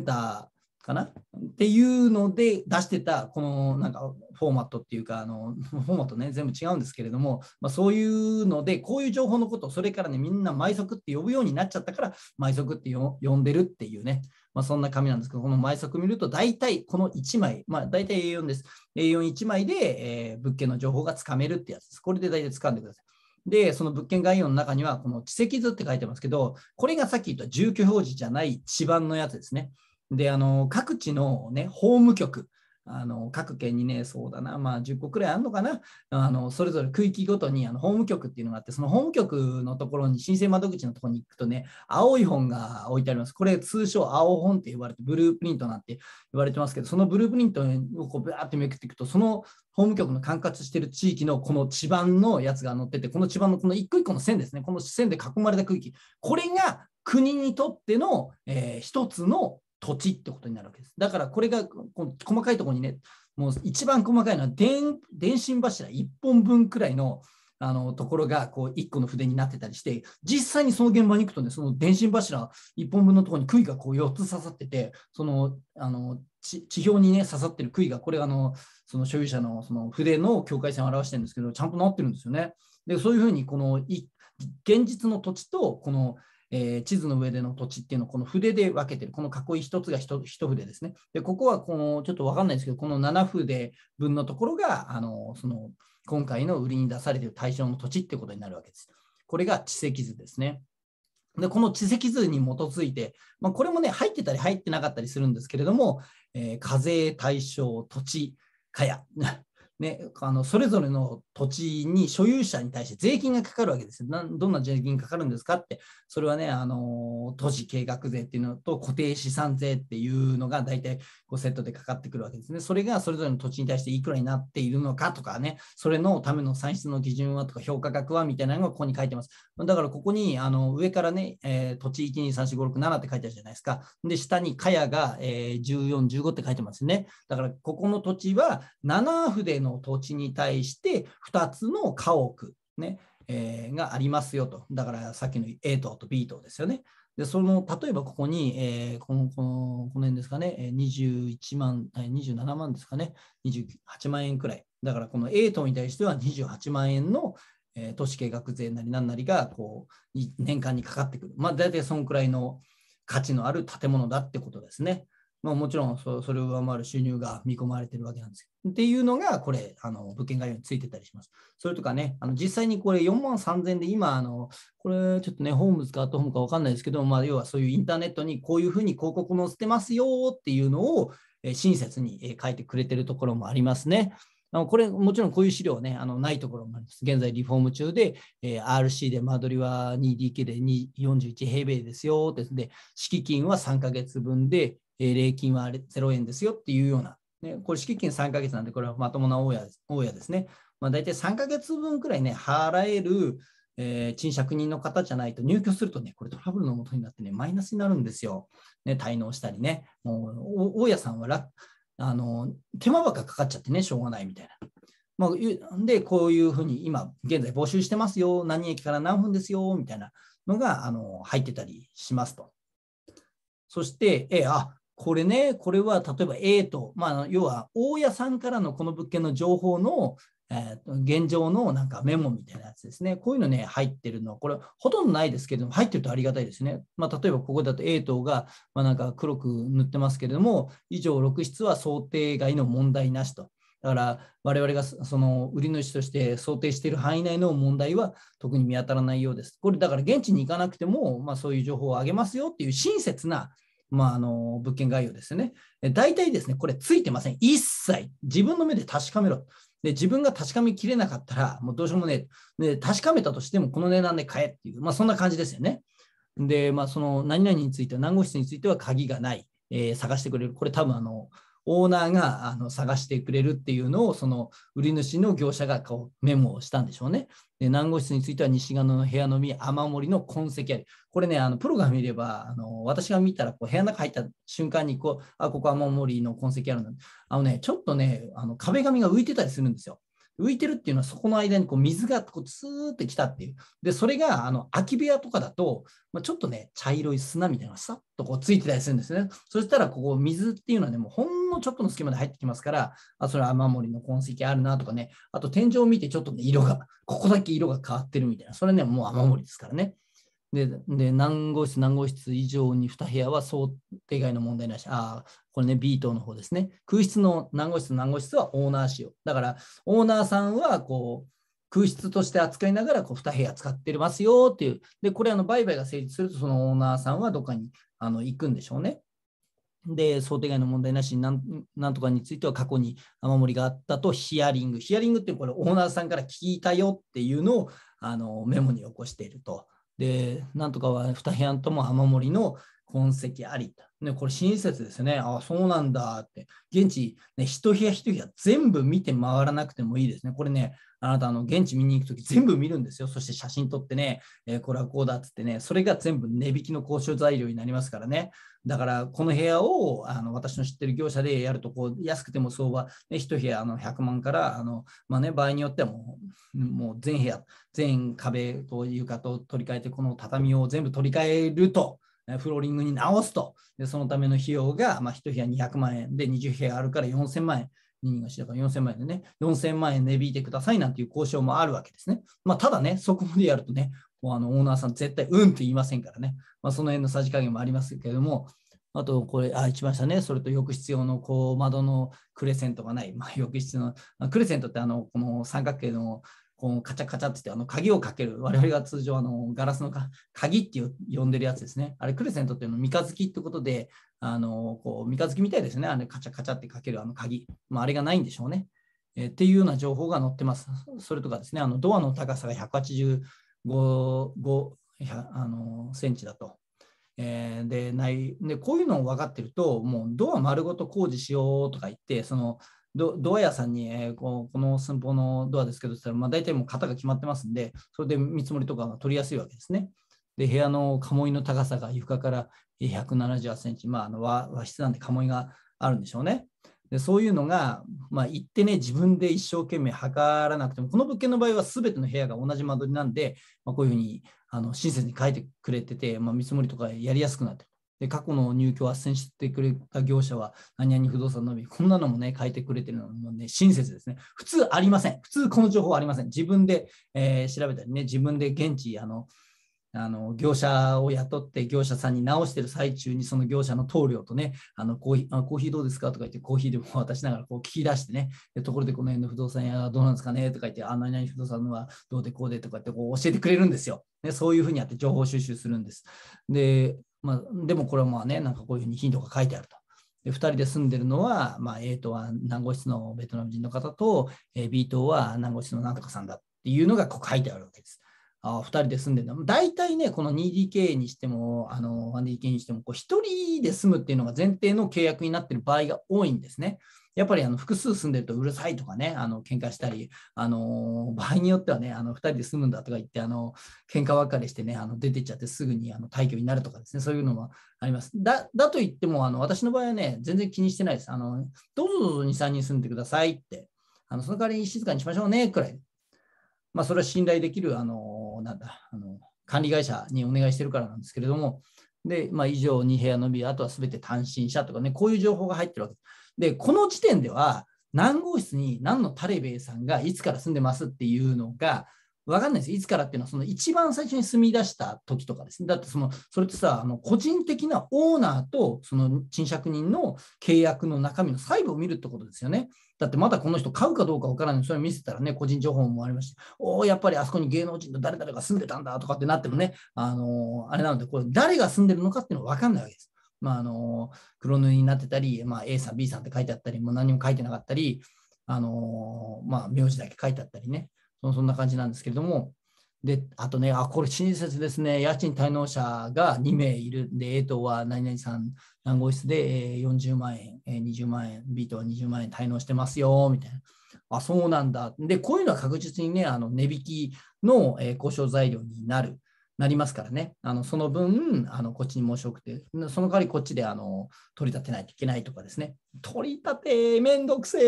Speaker 1: ター、かなっていうので出してたこのなんかフォーマットっていうかあのフォーマットね全部違うんですけれども、まあ、そういうのでこういう情報のことそれからねみんな「埋足」って呼ぶようになっちゃったから「毎足」って呼んでるっていうね、まあ、そんな紙なんですけどこの「埋足」見ると大体この1枚、まあ、大体 A4 です A41 枚で、えー、物件の情報がつかめるってやつですこれで大体掴んでくださいで、その物件概要の中には、この地籍図って書いてますけど、これがさっき言った住居表示じゃない地盤のやつですね。で、あの、各地のね、法務局、あの各県にね、そうだな、まあ、10個くらいあるのかな、あのそれぞれ区域ごとにあの法務局っていうのがあって、その法務局のところに、申請窓口のところに行くとね、青い本が置いてあります。これ、通称、青本って言われて、ブループリントなんて言われてますけど、そのブループリントをこうバーってめくっていくと、その法務局の管轄してる地域のこの地盤のやつが載ってて、この地盤のこの一個一個の線ですね、この線で囲まれた区域、これが国にとっての、えー、一つの土地ってことになるわけです。だからこれが細かいところにね、もう一番細かいのは電電信柱1本分くらいのあのところがこう1個の筆になってたりして、実際にその現場に行くとね、その電信柱1本分のところに杭がこう4つ刺さってて、そのあの地表にね刺さってる杭が、これあのその所有者のその筆の境界線を表してるんですけど、ちゃんとなってるんですよね。で、そういうふうにこの現実の土地とこのえー、地図の上での土地っていうのをこの筆で分けてる、この囲い1つが 1, 筆ですね。で、ここはこのちょっと分かんないですけど、この7筆分のところが、あのその今回の売りに出されている対象の土地ってことになるわけです。これが地籍図ですね。で、この地籍図に基づいて、まあ、これもね、入ってたり入ってなかったりするんですけれども、えー、課税対象土地、かや、ね、あのそれぞれの土地に所有者に対して税金がかかるわけですなどんな税金かかるんですかって、それはね、あの都市計画税っていうのと固定資産税っていうのが大体こうセットでかかってくるわけですね。それがそれぞれの土地に対していくらになっているのかとかね、それのための算出の基準はとか評価額はみたいなのがここに書いてます。だからここにあの上からね、えー、土地1234567って書いてあるじゃないですか。で、下にかやが、えー、1415って書いてますね。だからここの土地は7府での土地に対して2つの家屋、ねえー、がありますよと。だからさっきの A 棟と B 棟ですよね。でその例えばここに、えー、このこのこの辺ですかね、21万、27万ですかね、28万円くらい。だからこの A 棟に対しては28万円の、えー、都市計画税なりなんなりがこう年間にかかってくる。まあ、大体そのくらいの価値のある建物だってことですね。まあ、もちろんそれを上回る収入が見込まれてるわけなんですけど。っていうのが、これ、あの物件概要についてたりします。それとかね、あの実際にこれ4万3000で今あの、これちょっとね、ホームズかアットホームか分かんないですけど、まあ、要はそういうインターネットにこういうふうに広告載せてますよっていうのを親切に書いてくれてるところもありますね。これ、もちろんこういう資料ね、あのないところもあります。現在リフォーム中で、えー、RC で間取りは 2DK で41平米ですよ。ですで、敷金は3ヶ月分で、え礼金は0円ですよっていうような、ね、これ、敷金3ヶ月なんで、これはまともな大家大家ですね。まあ、大体3ヶ月分くらいね、払える、えー、賃借人の方じゃないと入居するとね、これトラブルのもとになってね、マイナスになるんですよ。ね、滞納したりね。もう、大家さんはら、あの、手間ばっかかかっちゃってね、しょうがないみたいな。まあ、で、こういうふうに今、現在募集してますよ、何駅から何分ですよ、みたいなのが、あの、入ってたりしますと。そして、えー、あ、これね、これは例えば A と、まあ、要は大家さんからのこの物件の情報の、えー、現状のなんかメモみたいなやつですね。こういうのね、入ってるのは、これほとんどないですけれども、入ってるとありがたいですね。まあ、例えばここだと A 棟が、まあ、なんか黒く塗ってますけれども、以上6室は想定外の問題なしと。だから我々がその売り主として想定している範囲内の問題は特に見当たらないようです。これだから現地に行かなくても、まあ、そういう情報をあげますよっていう親切なまあ、あの物件概要ですね。大体ですね、これついてません。一切自分の目で確かめろ。で自分が確かめきれなかったら、もうどうしようもねえ。確かめたとしても、この値段で買えっていう、まあ、そんな感じですよね。で、まあ、その何々については、何号室については鍵がない、えー、探してくれる。これ多分あの、オーナーがあの探してくれるっていうのを、その売り主の業者がこうメモをしたんでしょうね。で、何号室については西側の部屋のみ、雨漏りの痕跡あり。これね、あのプロが見れば、あの私が見たらこう部屋の中入った瞬間にこう、あ、ここは守りの痕跡あるんだ。あのね、ちょっとね、あの壁紙が浮いてたりするんですよ。浮いてるっていうのは、そこの間にこう水がこうツーってきたっていう。で、それがあの空き部屋とかだと、まあ、ちょっとね、茶色い砂みたいなのがさっとこうついてたりするんですね。そしたら、ここ水っていうのはね、もうほんのちょっとの隙間で入ってきますから、あそれは雨漏りの痕跡あるなとかね、あと天井を見てちょっとね、色が、ここだけ色が変わってるみたいな、それね、もう雨漏りですからね。でで何号室何号室以上に2部屋は想定外の問題なし。ああ、これね、B 棟の方ですね。空室の何号室何号室はオーナー仕様。だから、オーナーさんはこう空室として扱いながらこう2部屋使ってますよっていう。で、これあの売買が成立すると、そのオーナーさんはどっかにあの行くんでしょうね。で、想定外の問題なしになんとかについては過去に雨漏りがあったとヒアリング。ヒアリングってこれオーナーさんから聞いたよっていうのをあのメモに起こしていると。で、なんとかは2部屋とも雨漏りの痕跡あり。ね、これ親切ですね。ああ、そうなんだって。現地、ね、一部屋一部屋全部見て回らなくてもいいですね。これね、あなたの現地見に行くとき全部見るんですよ。そして写真撮ってね、えー、これはこうだっ言ってね、それが全部値引きの交渉材料になりますからね。だからこの部屋をあの私の知ってる業者でやるとこう安くても相場、ね、1部屋あの100万からあの、まあね、場合によってはもうもう全部屋全壁と床と取り替えてこの畳を全部取り替えると。フローリングに直すと、でそのための費用が、まあ、1部屋200万円で20部屋あるから4000万円、2人がしだから4000万円でね、4000万円値引いてくださいなんていう交渉もあるわけですね。まあ、ただね、そこまでやるとね、あのオーナーさん絶対うんって言いませんからね、まあ、その辺のさじ加減もありますけれども、あとこれ、あ、一番下ね、それと浴室用のこう窓のクレセントがない、まあ、浴室の、クレセントってあのこの三角形のこうカチャカチャってってあの鍵をかける、我々が通常あのガラスの鍵って呼んでるやつですね。あれクレセントっていうの三日月ってことで、あのこう三日月みたいですね、あれカチャカチャってかけるあの鍵、まあ、あれがないんでしょうね。えっていうような情報が載ってます。それとかですね、あのドアの高さが180 5, あのセンチだと。えー、でないでこういうのを分かってるともうドア丸ごと工事しようとか言ってそのドア屋さんに、えー、この寸法のドアですけどって言ったら、まあ、大体もう型が決まってますんでそれで見積もりとかが取りやすいわけですね。で部屋の鴨居の高さが床から178センチ、まあ、あの和室なんで鴨居があるんでしょうね。でそういうのが、まあ、行ってね、自分で一生懸命測らなくても、この物件の場合は全ての部屋が同じ間取りなんで、まあ、こういうふうにあの親切に書いてくれてて、まあ、見積もりとかやりやすくなってる。で過去の入居を斡旋してくれた業者は、何々不動産のみ、こんなのもね、書いてくれてるのもね、親切ですね。普通ありません。普通この情報ありません。自分で、えー、調べたりね、自分で現地、あの、あの業者を雇って業者さんに直してる最中にその業者の棟梁とねあのコーヒーあコーヒーどうですかとか言ってコーヒーでも渡しながらこう聞き出してねところでこの辺の不動産屋はどうなんですかねとか言ってあ何々不動産はどうでこうでとかってこう教えてくれるんですよ、ね、そういうふうにやって情報収集するんですで,、まあ、でもこれはまあねなんかこういうふうにントが書いてあるとで2人で住んでるのは、まあ、A 棟は南国室のベトナム人の方と、え B 棟は南国室のなんとかさんだっていうのがこう書いてあるわけです。あ2人で住んでるんだ大体ねこの 2DK にしてもあの 1DK にしてもこう1人で住むっていうのが前提の契約になってる場合が多いんですね。やっぱりあの複数住んでるとうるさいとかね、あの喧嘩したり、あの場合によってはね、あの2人で住むんだとか言って、あの喧嘩別れしてね、あの出てっちゃってすぐにあの退去になるとかですね、そういうのもあります。だだといってもあの、私の場合はね、全然気にしてないです。あのどうぞどうぞ2、3人住んでくださいって、あのその代わりに静かにしましょうねくらい。まあ、それは信頼できるあのなんだあの管理会社にお願いしてるからなんですけれども、で、まあ、以上2部屋のみ、あとはすべて単身者とかね、こういう情報が入ってるわけです。で、この時点では、何号室に何のタレベイさんがいつから住んでますっていうのが、分かんないです。いつからっていうのは、その一番最初に住み出した時とかですね。だってその、それってさ、あの個人的なオーナーとその賃借人の契約の中身の細部を見るってことですよね。だってまだこの人買うかどうか分からない。それを見せたらね、個人情報もありまして、おお、やっぱりあそこに芸能人の誰々が住んでたんだとかってなってもね、あのー、あれなので、これ誰が住んでるのかっていうのは分かんないわけです。まあ、あのー、黒塗りになってたり、まあ、A さん、B さんって書いてあったり、もう何も書いてなかったり、あのー、まあ、名字だけ書いてあったりね。そんな感じなんですけれども、で、あとね、あ、これ親切ですね。家賃滞納者が2名いるんで、A 棟は何々さん、暗号室で40万円、20万円、B 棟は20万円滞納してますよ、みたいな。あ、そうなんだ。で、こういうのは確実にね、あの値引きの、え交渉材料になるなりますからね、あのその分あの、こっちに申し送って、その代わりこっちであの取り立てないといけないとかですね、取り立てめんどくせ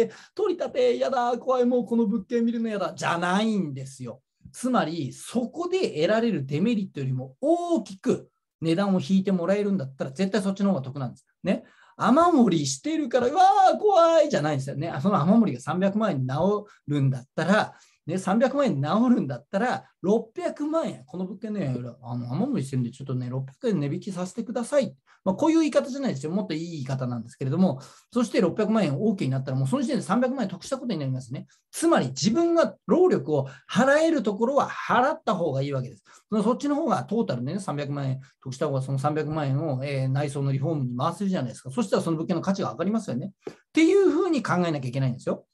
Speaker 1: え、取り立てやだ、怖い、もうこの物件見るのやだ、じゃないんですよ。つまり、そこで得られるデメリットよりも大きく値段を引いてもらえるんだったら、絶対そっちの方が得なんです。ね。雨漏りしてるから、うわー、怖いじゃないんですよね。その雨漏りが300万円に治るんだったら、ね、300万円治るんだったら、600万円、この物件ね、あの雨漏りしてるんで、ちょっとね、600円値引きさせてください。まあ、こういう言い方じゃないですよ。もっといい言い方なんですけれども、そして600万円 OK になったら、もうその時点で300万円得したことになりますね。つまり、自分が労力を払えるところは払った方がいいわけです。そっちの方がトータルでね、300万円得した方が、その300万円を、えー、内装のリフォームに回せるじゃないですか。そしたらその物件の価値が上がりますよね。っていうふうに考えなきゃいけないんですよ。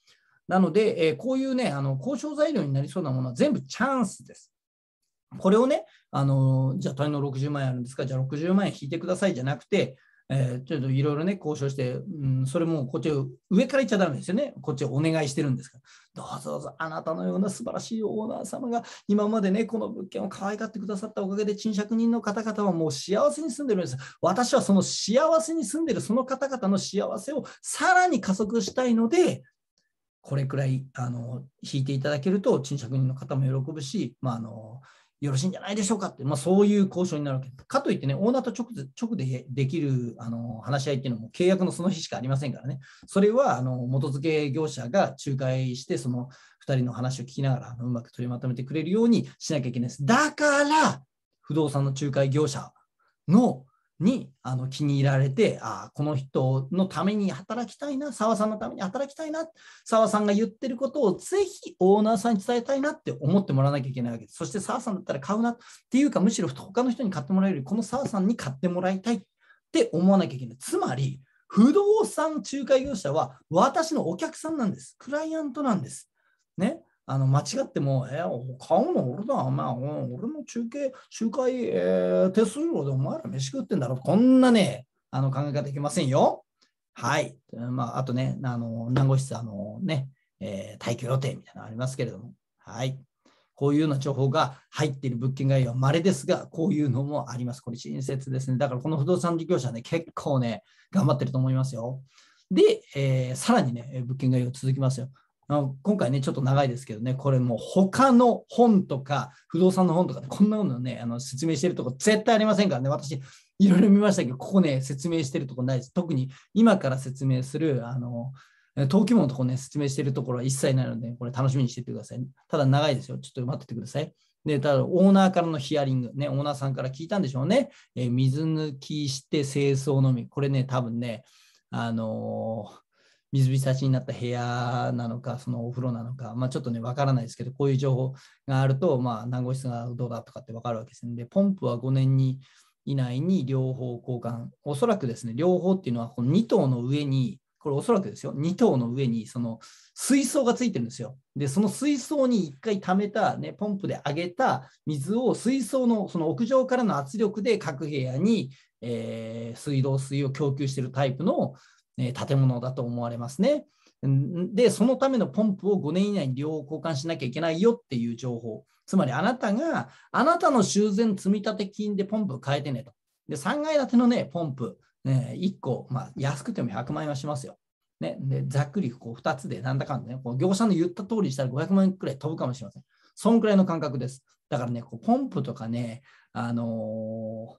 Speaker 1: なので、えこういうね、あの交渉材料になりそうなものは全部チャンスです。これをね、あのじゃあ、他人の60万円あるんですか、じゃあ60万円引いてくださいじゃなくて、えー、ちょっといろいろね、交渉して、うん、それもこっち上から言っちゃだめですよね。こっちお願いしてるんですから。どうぞどうぞ、あなたのような素晴らしいオーナー様が、今までね、この物件を可愛がってくださったおかげで、賃借人の方々はもう幸せに住んでるんです。私はその幸せに住んでる、その方々の幸せをさらに加速したいので、これくらいあの引いていただけると賃借人の方も喜ぶし、まあ、あのよろしいんじゃないでしょうかって、まあ、そういう交渉になるわけです。かといってね、オーナーと直直でできるあの話し合いっていうのも契約のその日しかありませんからね、それはあの元付け業者が仲介して、その2人の話を聞きながらうまく取りまとめてくれるようにしなきゃいけないです。だから、不動産の仲介業者のにあの気に入られて、あこの人のために働きたいな、澤さんのために働きたいな、澤さんが言ってることをぜひオーナーさんに伝えたいなって思ってもらわなきゃいけないわけです。そして澤さんだったら買うなっていうか、むしろ他の人に買ってもらえるより、この澤さんに買ってもらいたいって思わなきゃいけない。つまり、不動産仲介業者は私のお客さんなんです。クライアントなんです。ね。あの間違っても、えー、買うの俺だ、お前、俺の中継、集会、えー、手数料でお前ら飯食ってんだろ。こんなね、あの考え方できませんよ。はい。まあ、あとね、あの、何号室、あのね、えー、退去予定みたいなのありますけれども、はい。こういうような情報が入っている物件概要は稀ですが、こういうのもあります。これ親切ですね。だからこの不動産事業者ね、結構ね、頑張ってると思いますよ。で、えー、さらにね、物件概要続きますよ。今回ね、ちょっと長いですけどね、これもう他の本とか、不動産の本とか、こんなものね、あの説明してるとこ絶対ありませんからね、私、いろいろ見ましたけど、ここね、説明してるとこないです。特に今から説明する、あの、登記簿のとこね、説明してるところは一切ないので、これ楽しみにしててください。ただ長いですよ。ちょっと待っててください。で、ただオーナーからのヒアリング、ね、オーナーさんから聞いたんでしょうね。えー、水抜きして清掃のみ。これね、多分ね、あのー水浸しになった部屋なのか、そのお風呂なのか、まあ、ちょっとね、わからないですけど、こういう情報があると、まあ、何号室がどうだとかってわかるわけですね。で、ポンプは5年に以内に両方交換、おそらくですね、両方っていうのは、この2頭の上に、これおそらくですよ、2頭の上にその水槽がついてるんですよ。で、その水槽に1回溜めた、ね、ポンプで上げた水を水槽のその屋上からの圧力で各部屋に、えー、水道水を供給してるタイプの建物だと思われますね。で、そのためのポンプを5年以内に両方交換しなきゃいけないよっていう情報。つまりあなたが、あなたの修繕積立金でポンプ変えてねと。で、3階建てのね、ポンプ、ね、1個、まあ、安くても100万円はしますよ。ね、でざっくりこう2つでなんだかんだね、こう業者の言った通りしたら500万円くらい飛ぶかもしれません。そんくらいの感覚です。だからね、こうポンプとかね、あの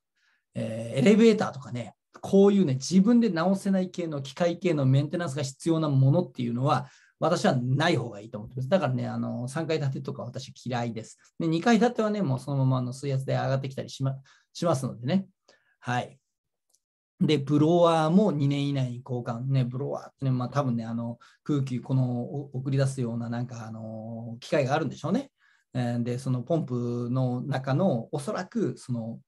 Speaker 1: ー、えー、エレベーターとかね、こういうね、自分で直せない系の機械系のメンテナンスが必要なものっていうのは、私はない方がいいと思ってます。だからね、あの3階建てとか私嫌いです。で2階建てはね、もうそのままの水圧で上がってきたりしましますのでね。はい。で、ブロワーも2年以内に交換。ね、ブロワーってね、まあ多分ね、あの空気、この送り出すようななんか、あの機械があるんでしょうね。で、そのポンプの中の、おそらくその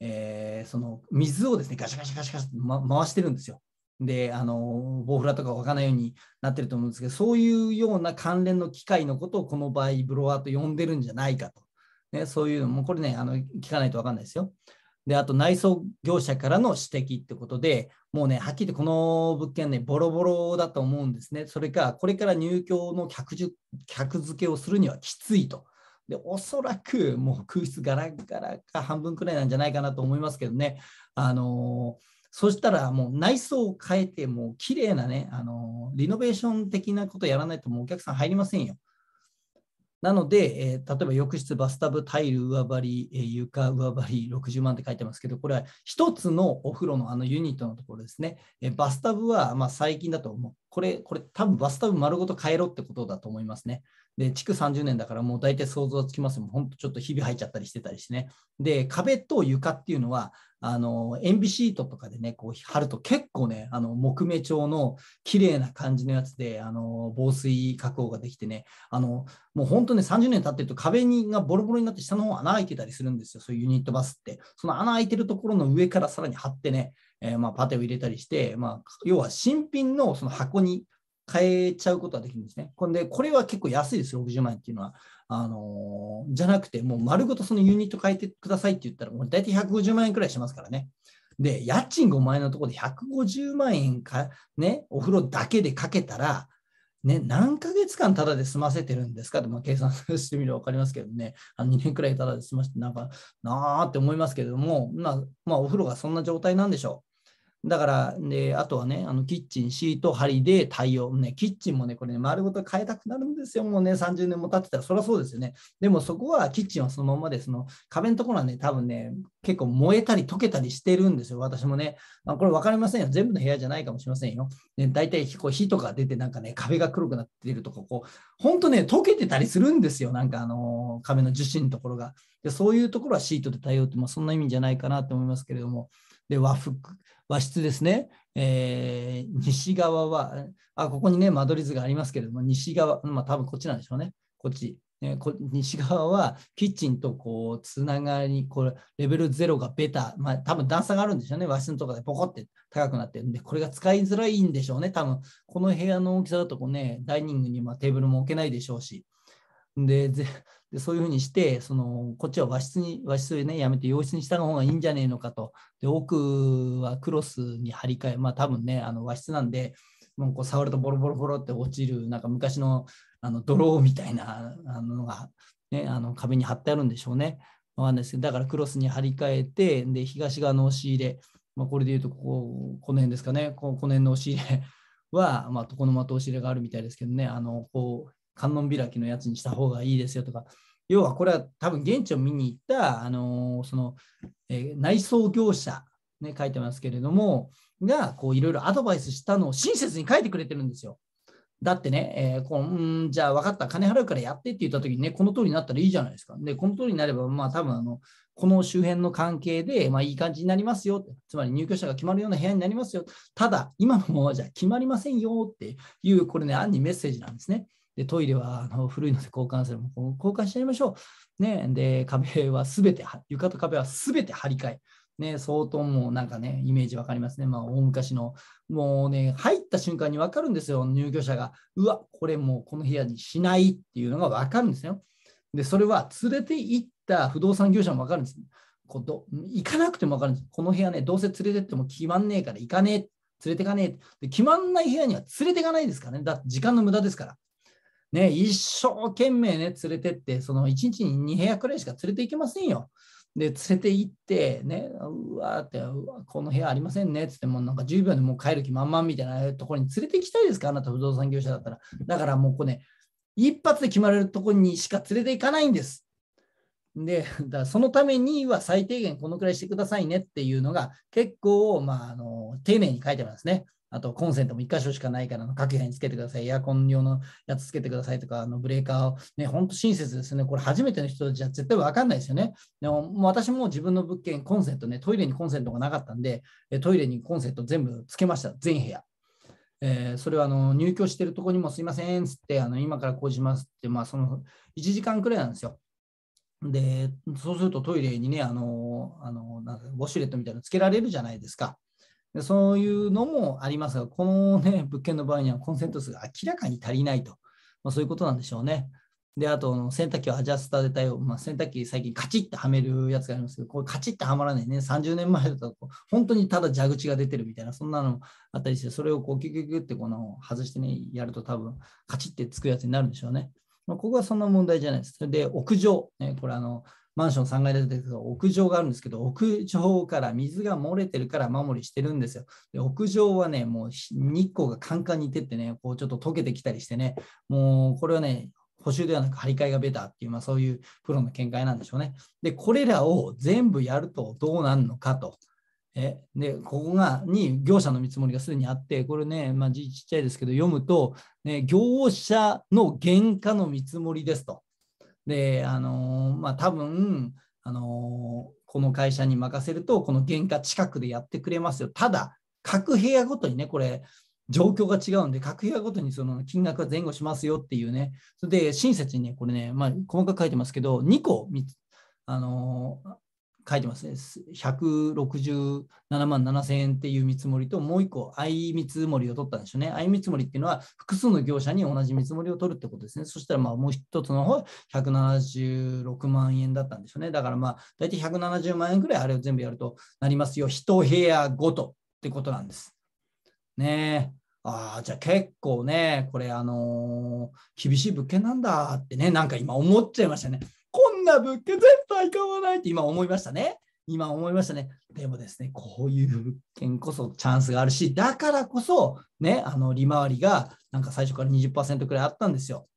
Speaker 1: えー、その水をですね、ガシャガシャガシャガシャ、ま、回してるんですよ。で、あの、ボウフラとか湧かないようになってると思うんですけど、そういうような関連の機械のことをこの場合、ブロワーと呼んでるんじゃないかと。ね、そういうのも、これね、あの聞かないと分かんないですよ。で、あと内装業者からの指摘ってことで、もうね、はっきり言ってこの物件ね、ボロボロだと思うんですね。それか、これから入居の客客付けをするにはきついと。で、おそらくもう空室ガラガラか半分くらいなんじゃないかなと思いますけどね。あのーそしたらもう内装を変えて、もう綺麗なね、あのリノベーション的なことやらないともうお客さん入りませんよ。なので、えー、例えば浴室、バスタブ、タイル、上張り、えー、床、上張り、60万って書いてますけど、これは1つのお風呂のあのユニットのところですね。えー、バスタブは、まあ、最近だと思う。これ、これ多分バスタブ丸ごと変えろってことだと思いますね。で、築30年だからもう大体想像つきますもん。ほんとちょっとひび入っちゃったりしてたりしてね。で、壁と床っていうのは、あの、塩ビシートとかでね、こう貼ると結構ね、あの、木目調の綺麗な感じのやつで、あの、防水加工ができてね、あの、もう本当ね、30年経ってると壁にがボロボロになって下の方穴開いてたりするんですよ。そういうユニットバスって。その穴開いてるところの上からさらに貼ってね、えー、まあパテを入れたりして、まあ、要は新品のその箱に変えちゃうことができるんですね。これでこれは結構安いです60万円っていうのは。あのー、じゃなくて、もう丸ごとそのユニット変えてくださいって言ったら、もう大体150万円くらいしますからね。で、家賃5万円のところで150万円か、ね、お風呂だけでかけたら、ね、何ヶ月間ただで済ませてるんですかって、まあ、計算してみれば分かりますけどね、あの2年くらいただで済まして、なんかなーって思いますけれども、まあ、まあ、お風呂がそんな状態なんでしょう。だから、で、あとはね、あのキッチン、シート、針で対応。ね、キッチンもね、これね、丸ごと変えたくなるんですよ。もうね、30年も経ってたら、そりゃそうですよね。でもそこは、キッチンはそのままで、その壁のところはね、多分ね、結構燃えたり溶けたりしてるんですよ。私もね、まあ、これ分かりませんよ。全部の部屋じゃないかもしれませんよ。ね、大体、こう、火とか出て、なんかね、壁が黒くなってるとか、こう、本当ね、溶けてたりするんですよ。なんか、あのー、壁の樹脂のところが。で、そういうところはシートで対応って、まあ、そんな意味じゃないかなと思いますけれども。で、和服。和室ですね、えー、西側は、あ、ここにね、間取り図がありますけれども、西側、まあ多分こっちなんでしょうね、こっち。えー、西側はキッチンとこうつながりこれレベル0がベタ、まあ、多分段差があるんでしょうね和室のとこでポコって高くなってるんでこれが使いづらいんでしょうね多分この部屋の大きさだとこうねダイニングにまテーブルも置けないでしょうしででそういうふうにしてそのこっちは和室に和室ねやめて洋室にした方がいいんじゃねえのかとで奥はクロスに張り替えまあ多分ねあの和室なんでもうこう触るとボロボロボロって落ちるなんか昔のあのドローみたいなあのが、ね、あの壁に貼ってあるんでしょうね。ですだからクロスに張り替えてで東側の押し入れ、まあ、これでいうとこここの辺ですかねここの辺の押し入れは、まあ、床の間と押し入れがあるみたいですけどねあのこう観音開きのやつにした方がいいですよとか、要はこれは多分現地を見に行った、あのー、その、えー、内装業者、ね、書いてますけれども、が、こう、いろいろアドバイスしたのを親切に書いてくれてるんですよ。だってね、えー、こうんじゃあ分かった、金払うからやってって言った時にね、この通りになったらいいじゃないですか。で、この通りになれば、まあ多分あの、この周辺の関係で、まあいい感じになりますよ。つまり入居者が決まるような部屋になりますよ。ただ、今のままじゃ決まりませんよっていう、これね、暗にメッセージなんですね。でトイレはあの古いので交換するも交換しちゃいましょう。ね、で壁はすべて床と壁はすべて張り替え。ね、相当もうなんかね、イメージ分かりますね。まあ、大昔の、もうね、入った瞬間に分かるんですよ、入居者が。うわ、これもうこの部屋にしないっていうのが分かるんですよ。で、それは連れて行った不動産業者も分かるんです。こど行かなくても分かるんです。この部屋ね、どうせ連れてっても決まんねえから行かねえ、連れてかねえ。で決まんない部屋には連れてかないですからね。だって時間の無駄ですから。ね、一生懸命ね、連れてって、その1日に2部屋くらいしか連れて行けませんよ。で、連れて行って、ね、うわーって、うわこの部屋ありませんねっつって、もなんか10秒でもう帰る気満々みたいなところに連れて行きたいですか、あなた不動産業者だったら。だからもうこれ、ね、一発で決まれるところにしか連れて行かないんです。で、だそのためには最低限このくらいしてくださいねっていうのが結構、まあ、あの丁寧に書いてあますね。あとコンセントも1箇所しかないから各部屋につけてください、エアコン用のやつつけてくださいとか、あのブレーカーを、ね、本当親切ですね。これ初めての人じゃ絶対分かんないですよね。でももう私も自分の物件、コンセントね、トイレにコンセントがなかったんで、トイレにコンセント全部つけました、全部屋。えー、それはあの入居してるとこにもすいませんっつってあの今からこうしますって、まあ、その1時間くらいなんですよ。でそうするとトイレにねあのあのウォシュレットみたいなのつけられるじゃないですか。でそういうのもありますが、この、ね、物件の場合にはコンセント数が明らかに足りないと、まあ、そういうことなんでしょうね。で、あと、洗濯機をアジャスターで対応、まあ、洗濯機最近カチッとはめるやつがありますけど、これカチッとはまらないね。30年前だと、本当にただ蛇口が出てるみたいな、そんなのあったりして、それをこうギュギュギュってこの外してね、やると多分カチッてつくやつになるんでしょうね。まあ、ここはそんな問題じゃないです。それで、屋上、ね、これあの、マンション3階建てですど、屋上があるんですけど、屋上から水が漏れてるから守りしてるんですよ。で屋上はね、もう日光がカンカンに出ってね、こうちょっと溶けてきたりしてね、もうこれはね、補修ではなく張り替えがベターっていう、まあ、そういうプロの見解なんでしょうね。で、これらを全部やるとどうなるのかと。えでここがに業者の見積もりがすでにあって、これね、まあ、ちっちゃいですけど、読むと、ね、業者の原価の見積もりですと。で、あのまあ、多分、あのこの会社に任せると、この原価近くでやってくれますよ。ただ、各部屋ごとにね、これ、状況が違うんで、各部屋ごとにその金額が前後しますよっていうね、それで親切にね、これね、まあ、細かく書いてますけど、2個あの書いてますね。167万7000円っていう見積もりと、もう1個、相見積もりを取ったんでしょうね。相見積もりっていうのは、複数の業者に同じ見積もりを取るってことですね。そしたら、まあ、もう1つの方、176万円だったんでしょうね。だから、まあ、大体170万円くらい、あれを全部やるとなりますよ。1部屋ごとってことなんです。ねえ。ああ、じゃあ結構ね、これ、あのー、厳しい物件なんだってね、なんか今思っちゃいましたね。な物件絶対買わないって今思いましたね。今思いましたね。でもですね、こういう物件こそチャンスがあるし、だからこそ、ね、あの利回りがなんか最初から20%くらいあったんですよ。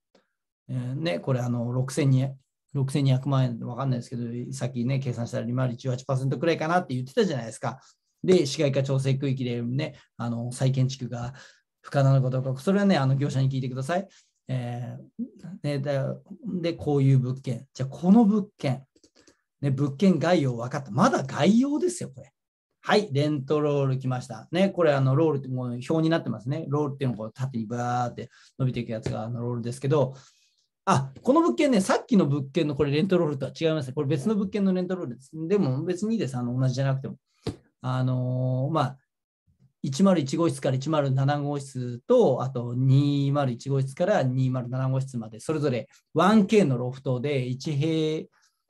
Speaker 1: えー、ね、これあの6200、6200万円わかんないですけど、さっきね、計算したら利回り18%くらいかなって言ってたじゃないですか。で、市街化調整区域でね、あの再建築が不可能なのかか、それはね、あの業者に聞いてください。えー、ね、だで、こういう物件。じゃあ、この物件、ね、物件概要分かった。まだ概要ですよ、これ。はい、レントロール来ました。ね、これ、あの、ロールってもう表になってますね。ロールっていうのが縦にバーって伸びていくやつがあのロールですけど、あ、この物件ね、さっきの物件のこれレントロールとは違いますね。これ別の物件のレントロールです。でも別にいいです。あの、同じじゃなくても。あのー、まあ、101号室から107号室と、あと201号室から207号室まで、それぞれ 1K のロフトで、1平、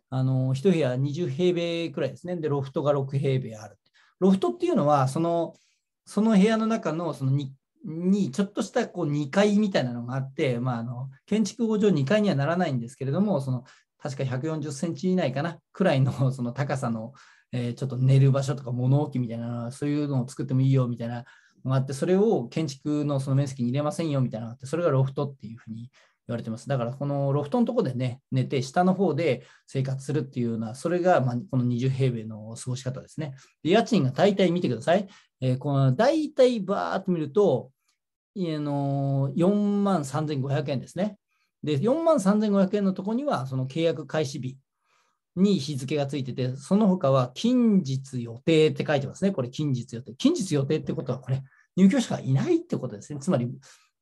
Speaker 1: あの、1部屋20平米くらいですね。で、ロフトが6平米ある。ロフトっていうのは、その、その部屋の中のそのちょっとしたこう2階みたいなのがあって、まあ、あの建築法上2階にはならないんですけれどもその確か140センチ以内かなくらいのその高さのえー、ちょっと寝る場所とか物置みたいな、そういうのを作ってもいいよみたいなのがあって、それを建築のその面積に入れませんよみたいなのがあって、それがロフトっていうふうに言われてます。だからこのロフトのところでね、寝て下の方で生活するっていうような、それがまこの20平米の過ごし方ですね。で家賃が大体見てください。えー、この大体バーっと見ると、家の4万3500円ですね。で、4万3500円のところには、その契約開始日に日付がついてて、その他は近日予定って書いてますね。これ近日予定。近日予定ってことは、これ入居者がいないってことですね。つまり、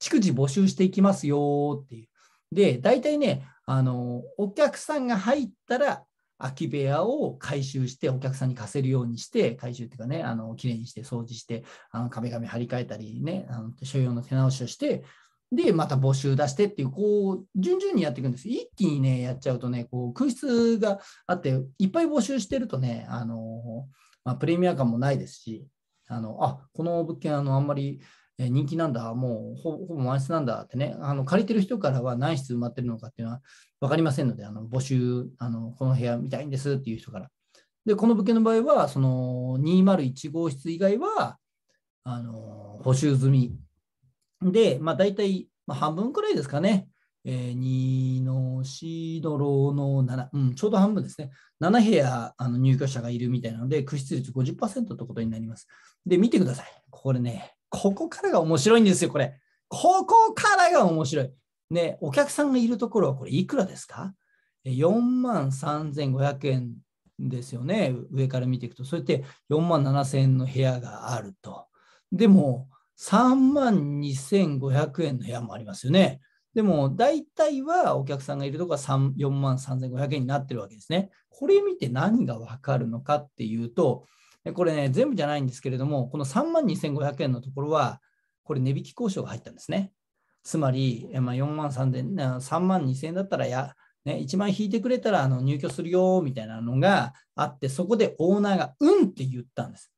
Speaker 1: 逐次募集していきますよっていう。で、大体ね、あの、お客さんが入ったら、空き部屋を回収して、お客さんに貸せるようにして、回収っていうかね、あの、きれいにして、掃除して、あの壁紙張り替えたりね、あの所要の手直しをして、で、また募集出してっていう、こう、順々にやっていくんです。一気にね、やっちゃうとね、こう、空室があって、いっぱい募集してるとね、あの、まあ、プレミア感もないですし、あの、あ、この物件、あの、あんまり人気なんだ、もうほぼ満室なんだってね、あの、借りてる人からは何室埋まってるのかっていうのは分かりませんので、あの、募集、あの、この部屋見たいんですっていう人から。で、この物件の場合は、その201号室以外は、あの、補修済みで、まあ、大体、まあ、半分くらいですかね。えー、2の4ドロの7、うん、ちょうど半分ですね。7部屋あの入居者がいるみたいなので、空室率50%ってことになります。で、見てください。これね、ここからが面白いんですよ、これ。ここからが面白い。ね、お客さんがいるところはこれいくらですか ?4 万3500円ですよね。上から見ていくと。そうやって4万7000円の部屋があると。でも、3万2500円の部屋もありますよね。でも大体はお客さんがいるところが4万3500円になってるわけですね。これ見て何がわかるのかっていうと、これね、全部じゃないんですけれども、この3万2500円のところは、これ値引き交渉が入ったんですね。つまり、まあ、4万3000、3万2000円だったらや、ね、1万引いてくれたらあの入居するよみたいなのがあって、そこでオーナーがうんって言ったんです。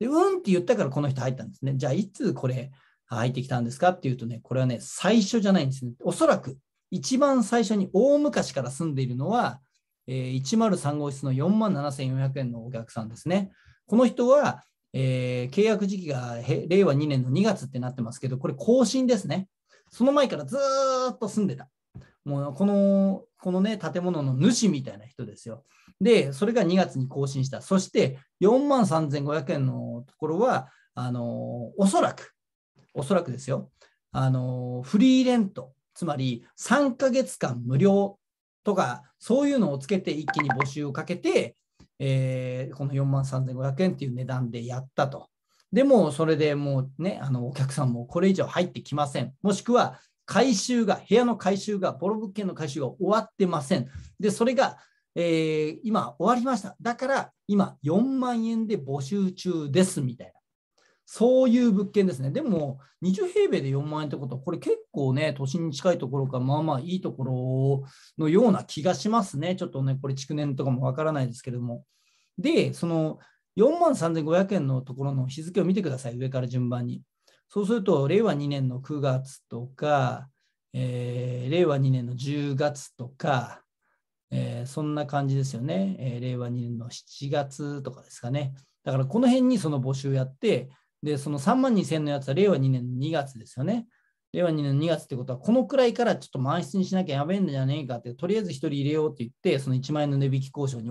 Speaker 1: で、うんって言ったからこの人入ったんですね。じゃあ、いつこれ入ってきたんですかっていうとね、これはね、最初じゃないんですね。おそらく、一番最初に大昔から住んでいるのは、えー、103号室の4万7400円のお客さんですね。この人は、えー、契約時期が令和2年の2月ってなってますけど、これ更新ですね。その前からずっと住んでた。もうこの、このね、建物の主みたいな人ですよ。で、それが2月に更新した。そして、4万3500円のところは、あの、おそらく、おそらくですよ、あの、フリーレント、つまり3ヶ月間無料とか、そういうのをつけて一気に募集をかけて、えー、この4万3500円っていう値段でやったと。でも、それでもうね、あのお客さんもこれ以上入ってきません。もしくは、回収が、部屋の回収が、ボロ物件の回収が終わってません。で、それがえー、今終わりました。だから今4万円で募集中ですみたいな。そういう物件ですね。でも、20平米で4万円ってことは、これ結構ね、都心に近いところか、まあまあいいところのような気がしますね。ちょっとね、これ、築年とかもわからないですけれども。で、その4万3500円のところの日付を見てください、上から順番に。そうすると、令和2年の9月とか、えー、令和2年の10月とか、えー、そんな感じですよね、えー、令和2年の7月とかですかね。だからこの辺にその募集やって、で、その3万2000のやつは令和2年の2月ですよね。令和2年の2月ってことは、このくらいからちょっと満室にしなきゃやべえんじゃねえかって、とりあえず1人入れようって言って、その1万円の値引き交渉に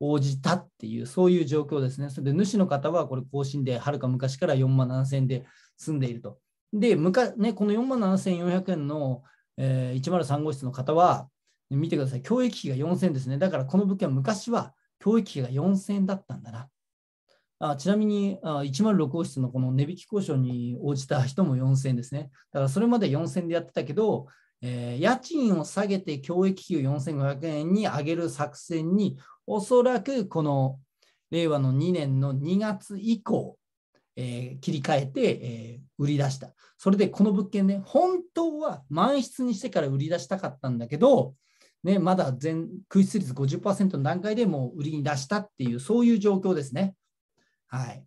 Speaker 1: 応じたっていう、そういう状況ですね。それで、主の方はこれ、更新で、はるか昔から4万7000円で住んでいると。で、ね、この4万7400円の、えー、103号室の方は、見てください。教育費が4000ですね。だからこの物件は昔は教育費が4000だったんだな。あちなみに106号室のこの値引き交渉に応じた人も4000ですね。だからそれまで4000でやってたけど、えー、家賃を下げて教育費を4500円に上げる作戦に、おそらくこの令和の2年の2月以降、えー、切り替えて、えー、売り出した。それでこの物件ね、本当は満室にしてから売り出したかったんだけど、ね、まだ全空室率50%の段階でもう売りに出したっていう、そういう状況ですね。はい、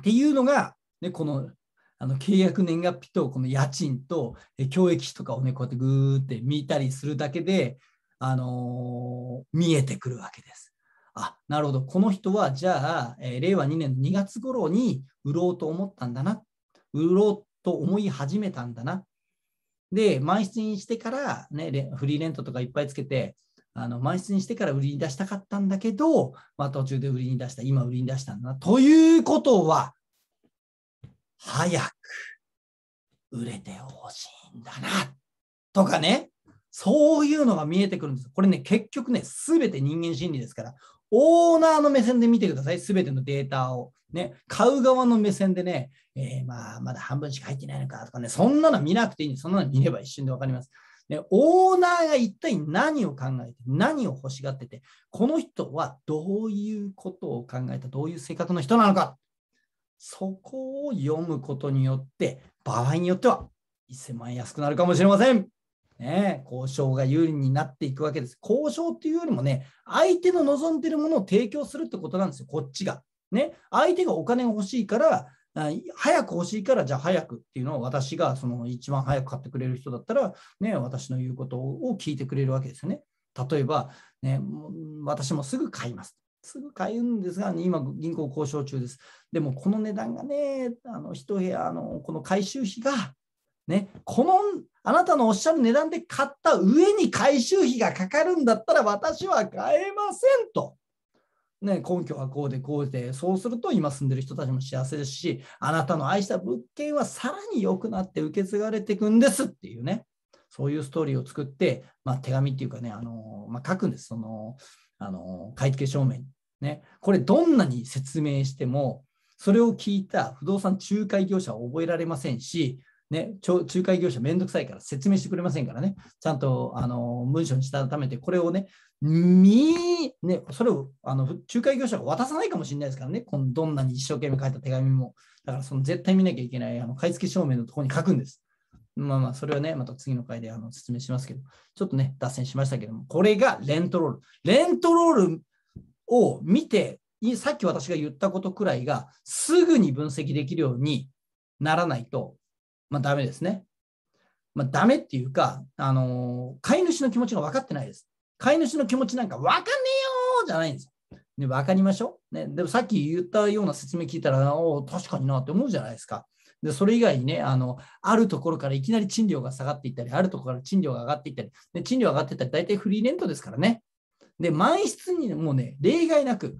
Speaker 1: っていうのが、ね、このあの契約年月日とこの家賃と教育費とかをねこうやってグーって見たりするだけで、あのー、見えてくるわけです。あなるほどこの人はじゃあ、えー、令和2年の2月頃に売ろうと思ったんだな売ろうと思い始めたんだなで、満室にしてから、ね、フリーレントとかいっぱいつけて、あの満室にしてから売りに出したかったんだけど、まあ、途中で売りに出した、今売りに出したんだな。ということは、早く売れてほしいんだな。とかね、そういうのが見えてくるんです。これね、結局ね、すべて人間心理ですから、オーナーの目線で見てください、すべてのデータを。ね、買う側の目線でね、えー、まあ、まだ半分しか入ってないのかとかね、そんなの見なくていいんです。そんなの見れば一瞬で分かります。ね、オーナーが一体何を考えて、何を欲しがってて、この人はどういうことを考えた、どういう性格の人なのか、そこを読むことによって、場合によっては1000万円安くなるかもしれません。ね、交渉が有利になっていくわけです。交渉っていうよりもね、相手の望んでるものを提供するってことなんですよ、こっちが。ね、相手がお金が欲しいから、早く欲しいから、じゃあ早くっていうのを私がその一番早く買ってくれる人だったら、ね、私の言うことを聞いてくれるわけですよね。例えば、ね、私もすぐ買います。すぐ買うんですが、ね、今、銀行交渉中です。でも、この値段がね、あの1部屋のこの回収費が、ね、このあなたのおっしゃる値段で買った上に回収費がかかるんだったら私は買えませんと。ね、根拠はこうでこうで、そうすると今住んでる人たちも幸せですし、あなたの愛した物件はさらに良くなって受け継がれていくんですっていうね、そういうストーリーを作って、まあ、手紙っていうかね、あのまあ、書くんです、そのあの買い付け証明に。ね、これどんなに説明しても、それを聞いた不動産仲介業者は覚えられませんし、ね、仲介業者めんどくさいから説明してくれませんからね、ちゃんとあの文書にしたためて、これをね、みねそれをあの仲介業者が渡さないかもしれないですからね、このどんなに一生懸命書いた手紙も、だからその絶対見なきゃいけないあの買い付け証明のところに書くんです。まあまあ、それはね、また次の回であの説明しますけど、ちょっとね、脱線しましたけども、これがレントロール。レントロールを見て、さっき私が言ったことくらいが、すぐに分析できるようにならないと、まあ、ダメですね。まあ、ダメっていうか、あのー、飼い主の気持ちが分かってないです。飼い主の気持ちなんか分かんねえよじゃないんですよ。ね、分かりましょう、ね。でもさっき言ったような説明聞いたら、おお、確かになって思うじゃないですか。でそれ以外にねあの、あるところからいきなり賃料が下がっていったり、あるところから賃料が上がっていったり、で賃料上がっていったら大体フリーレントですからね。で、満室にもうね、例外なく、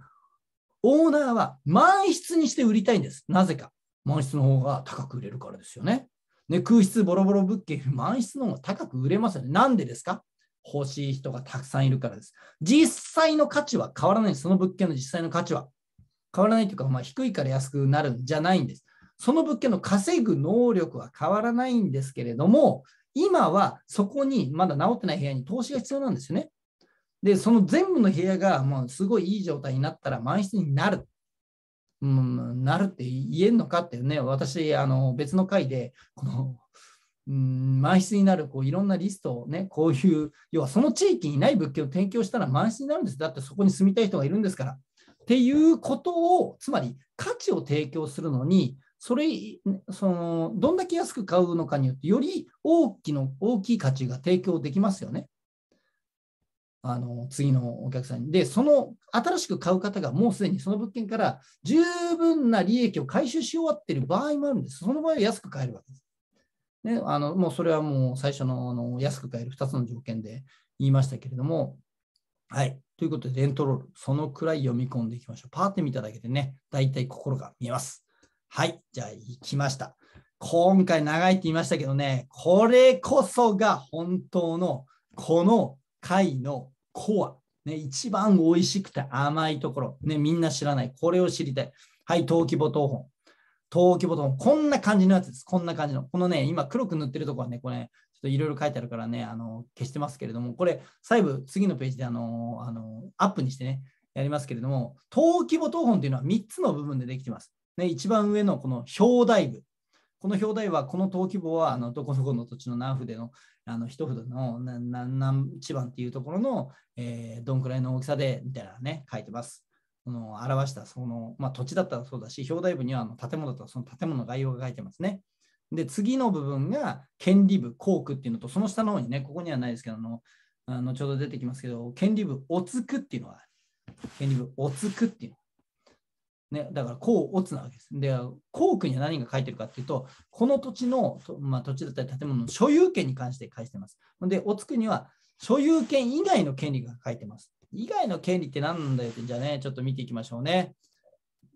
Speaker 1: オーナーは満室にして売りたいんです。なぜか。満室の方が高く売れるからですよね。ね、空室ボロボロ物件、満室の方が高く売れますよね。なんでですか欲しい人がたくさんいるからです。実際の価値は変わらない。その物件の実際の価値は変わらないというか、まあ、低いから安くなるんじゃないんです。その物件の稼ぐ能力は変わらないんですけれども、今はそこにまだ治ってない部屋に投資が必要なんですよね。で、その全部の部屋がもうすごいいい状態になったら満室になる。うん、なるって言えんのかってね、私、あの別の回で、この、うん、満室になるこういろんなリストをね、こういう、要はその地域にない物件を提供したら満室になるんです。だってそこに住みたい人がいるんですから。っていうことを、つまり価値を提供するのに、それそのどんだけ安く買うのかによって、より大きの大きい価値が提供できますよね。あの次のお客さんに。で、その新しく買う方がもうすでにその物件から十分な利益を回収し終わっている場合もあるんです。その場合は安く買えるわけです。ね、あのもうそれはもう最初のあの安く買える2つの条件で言いましたけれども、はい。ということで、レントロール、そのくらい読み込んでいきましょう。パーって見ただけでね、大体心が見えます。はい。じゃあ、行きました。今回長いって言いましたけどね、これこそが本当のこの回のコア、ね、一番美味しくて甘いところ、ね、みんな知らない、これを知りたい。はい、登記簿等本。登記簿等本、こんな感じのやつです。こんな感じの。このね、今黒く塗ってるとこはね、これ、ね、ちょっといろいろ書いてあるからね、あの消してますけれども、これ、細部、次のページであのあのアップにしてね、やりますけれども、登記簿等本というのは3つの部分でできてます。ね、一番上のこの表題部、この表題はこの登記簿はあのどこそこの土地の何筆のあの一筆の何何一番っていうところの、えー、どんくらいの大きさでみたいなね書いてます。この表したその、まあ、土地だったらそうだし表題部にはあの建物だその建物の概要が書いてますね。で次の部分が権利部工区っていうのとその下の方にねここにはないですけどあの後ほど出てきますけど権利部おつくっていうのが権利部おつくっていうのね、だからこうおつなわけです。で、校区には何が書いてるかっていうと、この土地の、まあ、土地だったり建物の所有権に関して返してます。で、おつくには所有権以外の権利が書いてます。以外の権利って何なんだよって、じゃあね、ちょっと見ていきましょうね。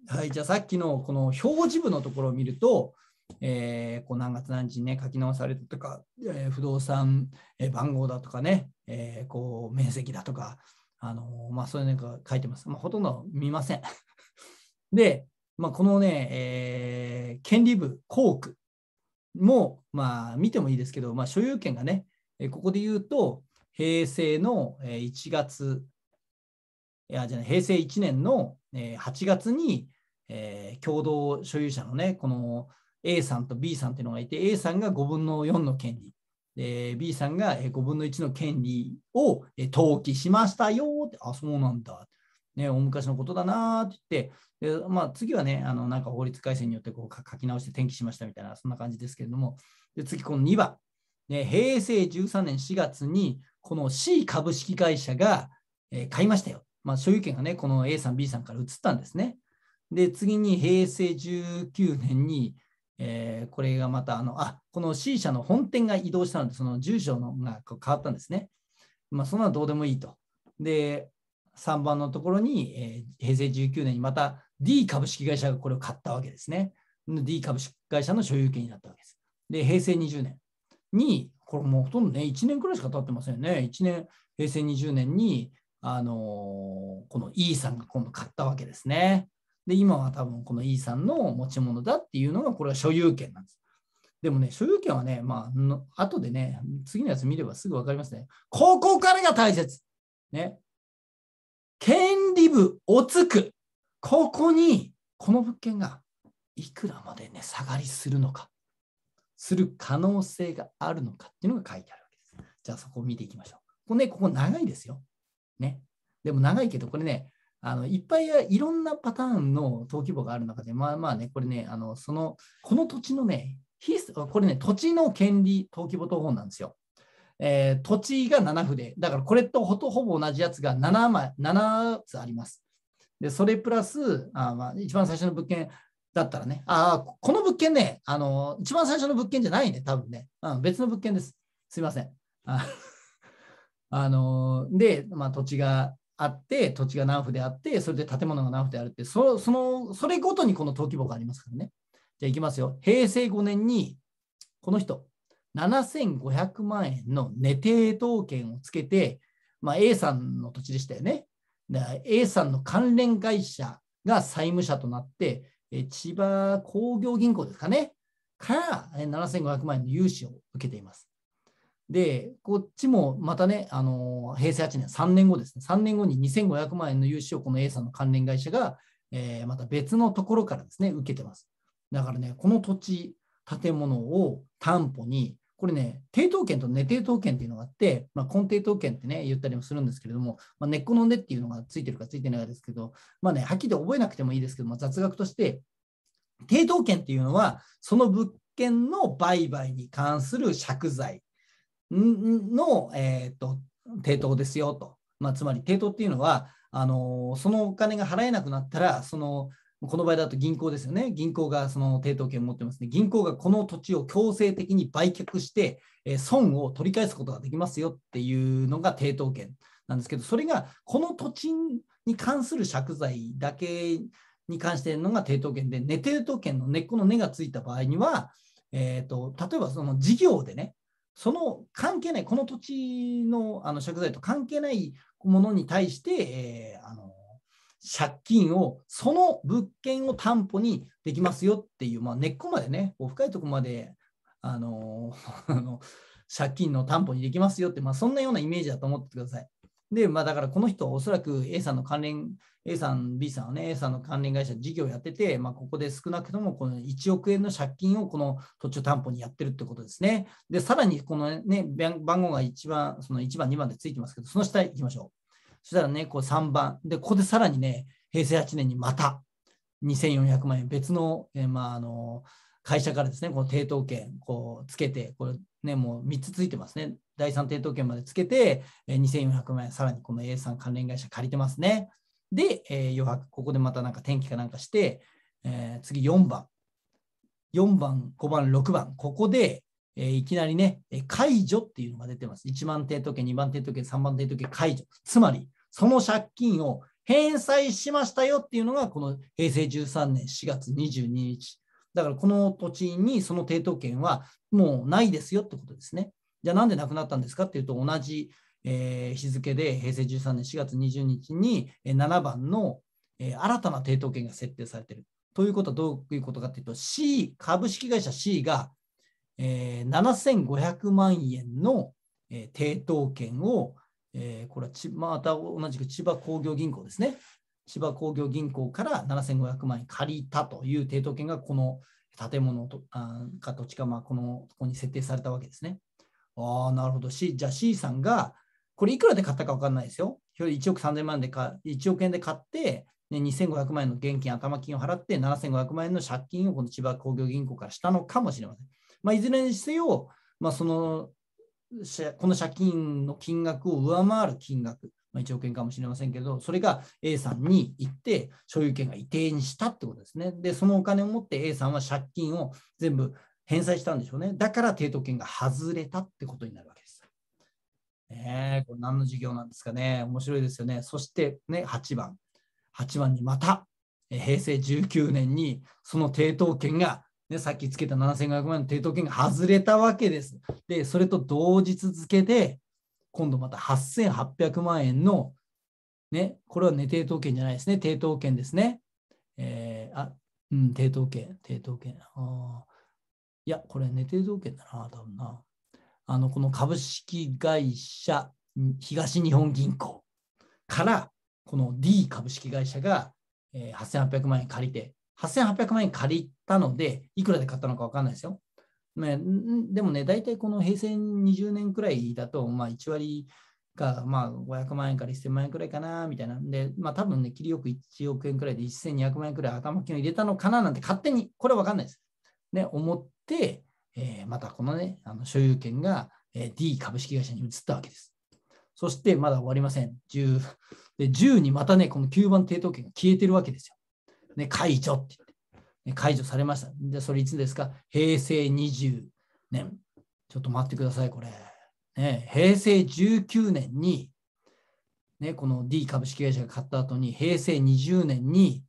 Speaker 1: はい、じゃあさっきのこの表示部のところを見ると、えー、こう何月何日にね書き直されたとか、えー、不動産、え番号だとかね、えこう面積だとか、あのまあ、そういうのが書いてます。まあ、ほとんど見ません。で、まあ、このね、えー、権利部、ー区も、まあ、見てもいいですけど、まあ、所有権がね、ここで言うと、平成の1月、いやじゃない平成1年の8月に、えー、共同所有者のね、この A さんと B さんっていうのがいて、A さんが5分の4の権利、で B さんが5分の1の権利を登記しましたよって、あ、そうなんだ。ね、大昔のことだなって言って、でまあ、次はね、あのなんか法律改正によってこう書き直して転記しましたみたいな、そんな感じですけれども、で次、この2番、ね、平成13年4月に、この C 株式会社が、えー、買いましたよ。まあ、所有権がね、この A さん、B さんから移ったんですね。で、次に平成19年に、えー、これがまたあの、あこの C 社の本店が移動したので、その住所のが変わったんですね。まあ、そんなのどうでもいいと。で、3番のところに、えー、平成19年にまた D 株式会社がこれを買ったわけですね。D 株式会社の所有権になったわけです。で、平成20年に、これもうほとんどね、1年くらいしか経ってませんね。1年、平成20年に、あのー、この E さんが今度買ったわけですね。で、今は多分この E さんの持ち物だっていうのが、これは所有権なんです。でもね、所有権はね、まあ、後でね、次のやつ見ればすぐ分かりますね。ここからが大切。ね、権利部をつく。ここに、この物件がいくらまで値下がりするのか、する可能性があるのかっていうのが書いてあるわけです。じゃあそこを見ていきましょう。ここね、ここ長いですよ。ね。でも長いけど、これね、あのいっぱいいろんなパターンの登記簿がある中で、まあまあね、これね、あのそのこの土地のね、これね、土地の権利登記簿等法なんですよ。えー、土地が7筆。だからこれとほとほぼ同じやつが 7, 枚7つあります。で、それプラス、あまあ一番最初の物件だったらね、ああ、この物件ね、あの、一番最初の物件じゃないね、多分ね。うん、別の物件です。すいません。あ [LAUGHS] ので、まあ、土地があって、土地が何であって、それで建物が何であるって、そそのそれごとにこの登記簿がありますからね。じゃあ、いきますよ。平成5年に、この人、7500万円の寝定当権をつけて、まあ、A さんの土地でしたよね。A さんの関連会社が債務者となって、千葉工業銀行ですかね、から7500万円の融資を受けています。で、こっちもまたね、あの平成8年、3年後ですね、3年後に2500万円の融資をこの A さんの関連会社が、えー、また別のところからですね、受けてます。だからね、この土地、建物を担保にこれね、抵当権と根抵当権っていうのがあって、まあ、根底等権ってね、言ったりもするんですけれども、まあ、根っこの根っていうのがついてるかついてないかですけど、まあね、はっきりと覚えなくてもいいですけど、まあ、雑学として、抵当権っていうのは、その物件の売買に関する借財の、えーと、と抵当ですよと。まあ、つまり、抵当っていうのは、あのそのお金が払えなくなったら、そのこの場合だと銀行ですよね。銀行がその抵当権を持ってますね。銀行がこの土地を強制的に売却して、え損を取り返すことができますよっていうのが抵当権なんですけど、それがこの土地に関する借財だけに関してのが抵当権で、根抵当権の根っこの根がついた場合には、えーと、と例えばその事業でね、その関係ない、この土地のあの借財と関係ないものに対して、えー、あの借金をその物件を担保にできますよっていう、まあ、根っこまでね深いとこまであの [LAUGHS] 借金の担保にできますよって、まあ、そんなようなイメージだと思ってください。で、まあ、だからこの人はおそらく A さんの関連、A さん、B さんはね、A さんの関連会社、事業やってて、まあ、ここで少なくともこの1億円の借金をこの土地を担保にやってるってことですね。で、さらにこのね、番号が1番、その1番、2番でついてますけど、その下行きましょう。そしたらね、こう3番。で、ここでさらにね、平成8年にまた2400万円、別の、えー、まあ、あの、会社からですね、この抵当権、こう、つけて、これね、もう3つついてますね。第3抵当権までつけて、えー、2400万円、さらにこの A さん関連会社借りてますね。で、えー、余白、ここでまたなんか転機かなんかして、えー、次4番。4番、5番、6番、ここで、えー、いきなりね、解除っていうのが出てます。1万抵当権、2万抵当権、3万抵当権解除。つまり、その借金を返済しましたよっていうのが、この平成13年4月22日。だからこの土地にその抵当権はもうないですよってことですね。じゃあなんでなくなったんですかっていうと、同じ、え日付で平成13年4月20日に7番の、え新たな抵当権が設定されている。ということはどういうことかっていうと、C、株式会社 C が、え7500万円の、え抵当権をえー、これはちまた同じく千葉工業銀行ですね。千葉工業銀行から7500万円借りたという抵当権がこの建物とあか土地か、まあ、このここに設定されたわけですね。ああ、なるほど。じゃあ C さんが、これいくらで買ったか分かんないですよ。1億3000万でか、1億円で買って、ね、2500万円の現金、頭金を払って、7500万円の借金をこの千葉工業銀行からしたのかもしれません。まあ、いずれにせよ、まあ、そのこの借金の金額を上回る金額、まあ、1億円かもしれませんけど、それが A さんに行って、所有権が移転したってことですね。で、そのお金を持って A さんは借金を全部返済したんでしょうね。だから抵当権が外れたってことになるわけです。ねこれ何の授業なんですかね。面白いですよね。そしてね、8番。8番にまた、平成19年にその抵当権がね、さっきつけた7500万の抵当権が外れたわけです。で、それと同日付で、今度また8800万円の、ね、これはね、抵当権じゃないですね、抵当権ですね。えー、あ、うん、抵当権、抵当権。あいや、これね、抵当権だな、多分な。あの、この株式会社東日本銀行から、この D 株式会社が、えー、8800万円借りて、8800万円借りたので、いくらで買ったのか分かんないですよ。ね、でもね、大体この平成20年くらいだと、まあ、1割が、まあ、500万円から1000万円くらいかな、みたいなんで、まあ、多分ね、切りよく1億円くらいで1200万円くらい頭金を入れたのかななんて、勝手に、これは分かんないです。ね、思って、えー、またこのね、あの所有権が、D 株式会社に移ったわけです。そして、まだ終わりません。10、で10にまたね、この9番抵当権が消えてるわけですよ。ね、解除って言って、ね、解除されました。で、それいつですか平成20年。ちょっと待ってください、これ。ね、平成19年に、ね、この D 株式会社が買った後に、平成20年に、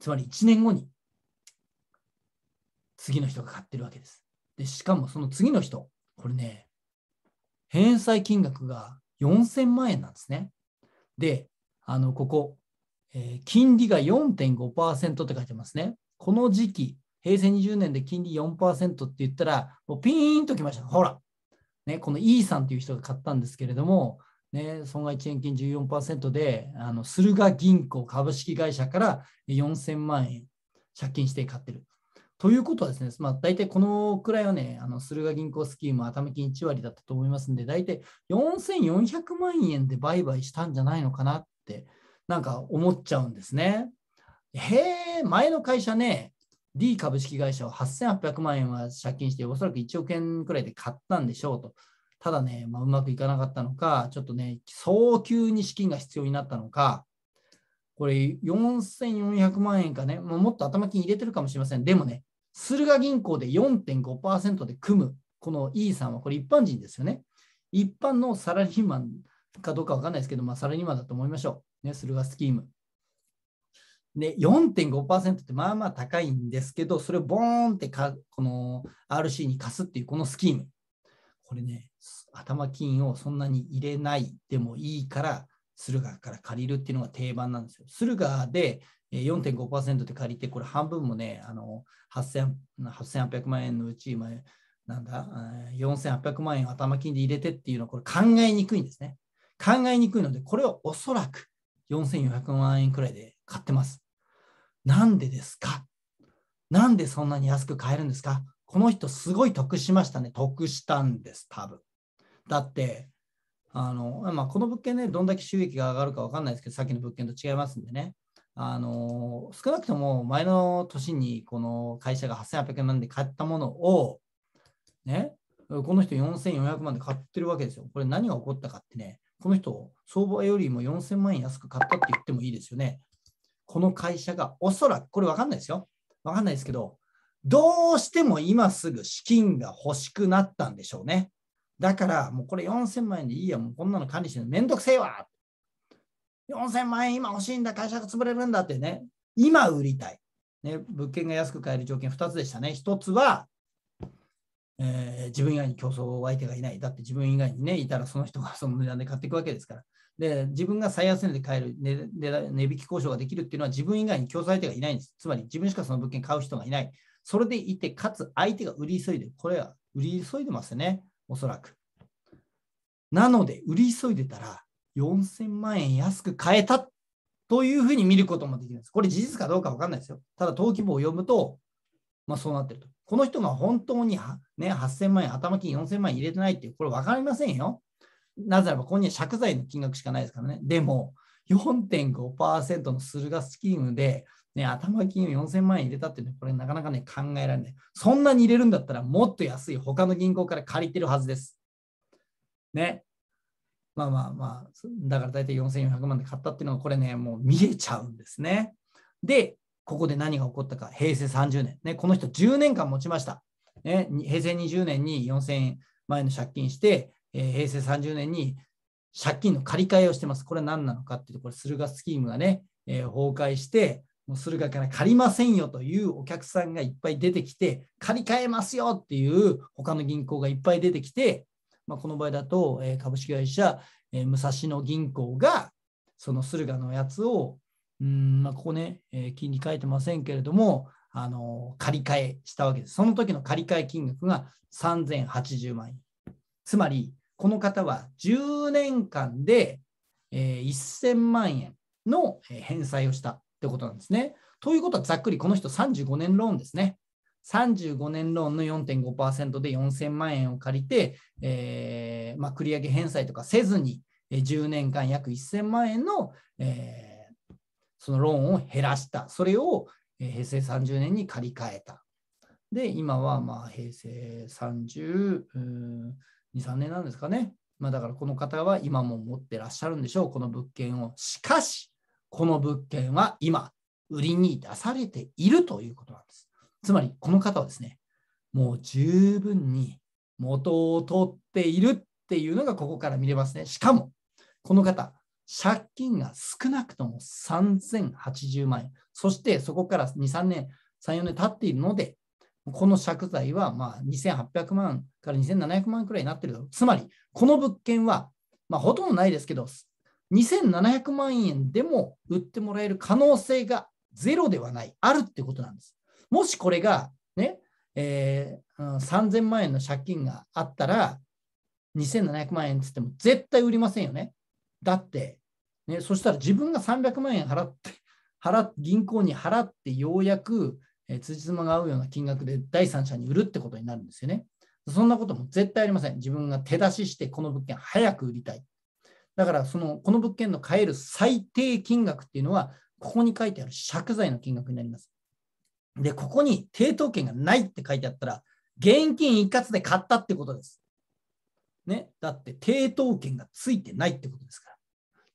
Speaker 1: つまり1年後に、次の人が買ってるわけです。で、しかもその次の人、これね、返済金額が4000万円なんですね。で、あの、ここ、金利が4.5%って書いてますね。この時期、平成20年で金利4%って言ったら、もうピーンときました。ほら、ね、この E さんという人が買ったんですけれども、ね、損害遅延金14%で、あの駿河銀行株式会社から4000万円借金して買ってる。ということはですね、まあ、大体このくらいはね、あの駿河銀行スキーム、頭金1割だったと思いますんで、大体4400万円で売買したんじゃないのかなってなんか思っちゃうんですね。へえ、前の会社ね、D 株式会社を8800万円は借金して、おそらく1億円くらいで買ったんでしょうと。ただね、まあ、うまくいかなかったのか、ちょっとね、早急に資金が必要になったのか、これ4400万円かね、もっと頭金入れてるかもしれません。でもね、駿河銀行で4.5%で組む、この E さんは、これ一般人ですよね。一般のサラリーマンかどうか分かんないですけど、まあ、サラリーマンだと思いましょう。ね、駿河スキーム。で、4.5%ってまあまあ高いんですけど、それをボーンってかこの RC に貸すっていうこのスキーム。これね、頭金をそんなに入れないでもいいから、駿河から借りるっていうのが定番なんですよ。駿河で4.5%で借りて、これ半分もね、あの8800万円のうち、今、なんだ、4800万円頭金で入れてっていうのは、これ考えにくいんですね。考えにくいので、これをおそらく4400万円くらいで買ってます。なんでですかなんでそんなに安く買えるんですかこの人すごい得しましたね。得したんです、多分。だって、あのまあ、この物件ね、どんだけ収益が上がるか分かんないですけど、さっきの物件と違いますんでね。あの少なくとも前の年にこの会社が8800万で買ったものを、ね、この人4400万で買ってるわけですよ。これ何が起こったかってね、この人、相場よりも4000万円安く買ったって言ってもいいですよね。この会社が、おそらく、これ分かんないですよ。分かんないですけど、どうしても今すぐ資金が欲しくなったんでしょうね。だから、もうこれ4000万円でいいや、もうこんなの管理してるめんどくせえわ。4000万円今欲しいんだ、会社が潰れるんだってね、今売りたい。ね、物件が安く買える条件2つでしたね。1つは、えー、自分以外に競争相手がいない。だって自分以外にね、いたらその人が [LAUGHS] その値段で買っていくわけですから。で、自分が最安値で買える値値引き交渉ができるっていうのは自分以外に競争相手がいないんです。つまり自分しかその物件買う人がいない。それでいて、かつ相手が売り急いでこれは売り急いでますね、おそらく。なので、売り急いでたら4000万円安く買えたというふうに見ることもできるんです。これ事実かどうか分かんないですよ。ただ、登記簿を読むと、まあ、そうなってると。この人が本当にね、8000万円、頭金4000万円入れてないっていう、これ分かりませんよ。なぜならば、ここには借財の金額しかないですからね。でも、4.5%の駿河スキームで、ね、頭金を4000万円入れたっていうのは、これなかなかね、考えられない。そんなに入れるんだったら、もっと安い他の銀行から借りてるはずです。ね。まあまあまあ、だから大体4400万で買ったっていうのは、これね、もう見えちゃうんですね。で、ここで何が起こったか、平成30年、ね、この人10年間持ちました。ね、平成20年に4000万円の借金して、えー、平成30年に借金の借り換えをしてます。これは何なのかっていうと、これ、駿河スキームがね、えー、崩壊して、もう駿河から借りませんよというお客さんがいっぱい出てきて、借り換えますよっていう他の銀行がいっぱい出てきて、まあ、この場合だと、えー、株式会社、えー、武蔵野銀行がその駿河のやつをうんまあ、ここね、えー、金利書いてませんけれども、あのー、借り換えしたわけです。その時の借り換え金額が3080万円。つまり、この方は10年間で、えー、1000万円の返済をしたってことなんですね。ということは、ざっくりこの人35年ローンですね。35年ローンの4.5%で4000万円を借りて、えーまあ、繰り上げ返済とかせずに、10年間約1000万円の、えーそのローンを減らした。それを平成30年に借り換えた。で、今はまあ平成32、3年なんですかね。まあ、だからこの方は今も持ってらっしゃるんでしょう、この物件を。しかし、この物件は今、売りに出されているということなんです。つまり、この方はですね、もう十分に元を取っているっていうのがここから見れますね。しかも、この方、借金が少なくとも3080万円、そしてそこから2、3年、3、4年経っているので、この借財はまあ2800万から2700万くらいになっているつまり、この物件は、まあ、ほとんどないですけど、2700万円でも売ってもらえる可能性がゼロではない、あるってことなんです。もしこれがね、えー、うん、3000万円の借金があったら、2700万円って言っても絶対売りませんよね。だって、ね、そしたら自分が300万円払って、払銀行に払ってようやく、えー、辻褄が合うような金額で第三者に売るってことになるんですよね。そんなことも絶対ありません。自分が手出ししてこの物件早く売りたい。だからそのこの物件の買える最低金額っていうのはここに書いてある借財の金額になります。で、ここに抵当権がないって書いてあったら現金一括で買ったってことです。ね、だって抵当権がついてないってことですから。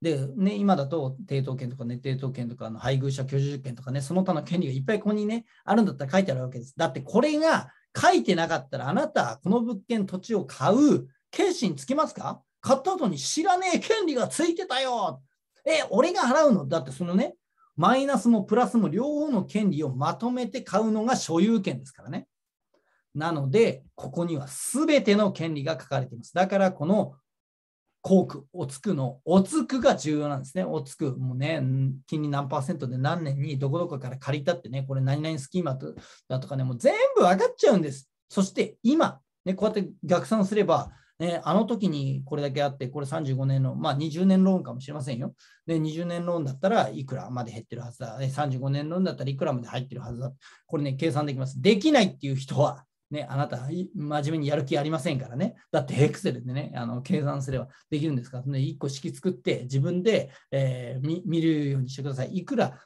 Speaker 1: で、ね、今だと抵当権とかね、抵当権とかの配偶者居住権とかね、その他の権利がいっぱいここにね、あるんだったら書いてあるわけです。だってこれが書いてなかったら、あなた、この物件、土地を買う、決心つきますか買った後に知らねえ権利がついてたよえ、俺が払うのだってそのね、マイナスもプラスも両方の権利をまとめて買うのが所有権ですからね。なので、ここには全ての権利が書かれています。だから、このコーク、おつくの、おつくが重要なんですね。おつく、もうね、金利何パーセントで何年にどこどこから借りたってね、これ何々スキーマだとかね、もう全部分かっちゃうんです。そして今、ね、こうやって逆算すれば、ね、あの時にこれだけあって、これ35年の、まあ20年ローンかもしれませんよ。で、20年ローンだったらいくらまで減ってるはずだ。35年ローンだったらいくらまで入ってるはずだ。これね、計算できます。できないっていう人は、ね、あなた、真面目にやる気ありませんからね。だって、エクセルでね、あの計算すればできるんですから、ね、1個式作って、自分で、えー、見るようにしてください。いくら、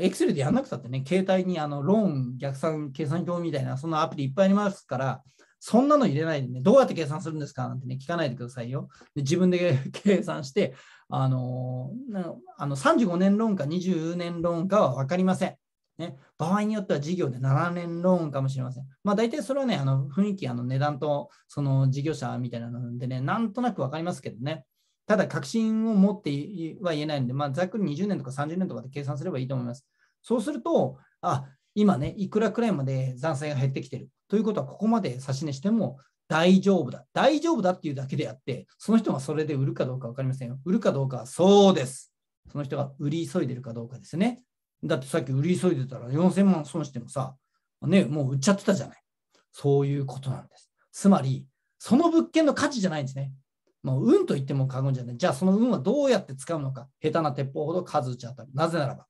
Speaker 1: エクセルでやんなくたってね、携帯にあのローン逆算計算表みたいな、そんなアプリいっぱいありますから、そんなの入れないでね、どうやって計算するんですかなんてね、聞かないでくださいよ。で自分で [LAUGHS] 計算して、あのあの35年ローンか20年ローンかは分かりません。ね、場合によっては事業で7年ローンかもしれません。まあ、大体それはね、あの雰囲気、あの値段とその事業者みたいなのでね、なんとなく分かりますけどね。ただ、確信を持っては言えないので、まあ、ざっくり20年とか30年とかで計算すればいいと思います。そうすると、あ今ね、いくらくらいまで残債が減ってきてる。ということは、ここまで指し値しても大丈夫だ。大丈夫だっていうだけであって、その人がそれで売るかどうか分かりませんよ。売るかどうかはそうです。その人が売り急いでるかどうかですね。だってさっき売り急いでたら4000万損してもさ、ね、もう売っちゃってたじゃない。そういうことなんです。つまり、その物件の価値じゃないんですね。もう運と言っても過言じゃない。じゃあその運はどうやって使うのか。下手な鉄砲ほど数打ち当たる。なぜならば。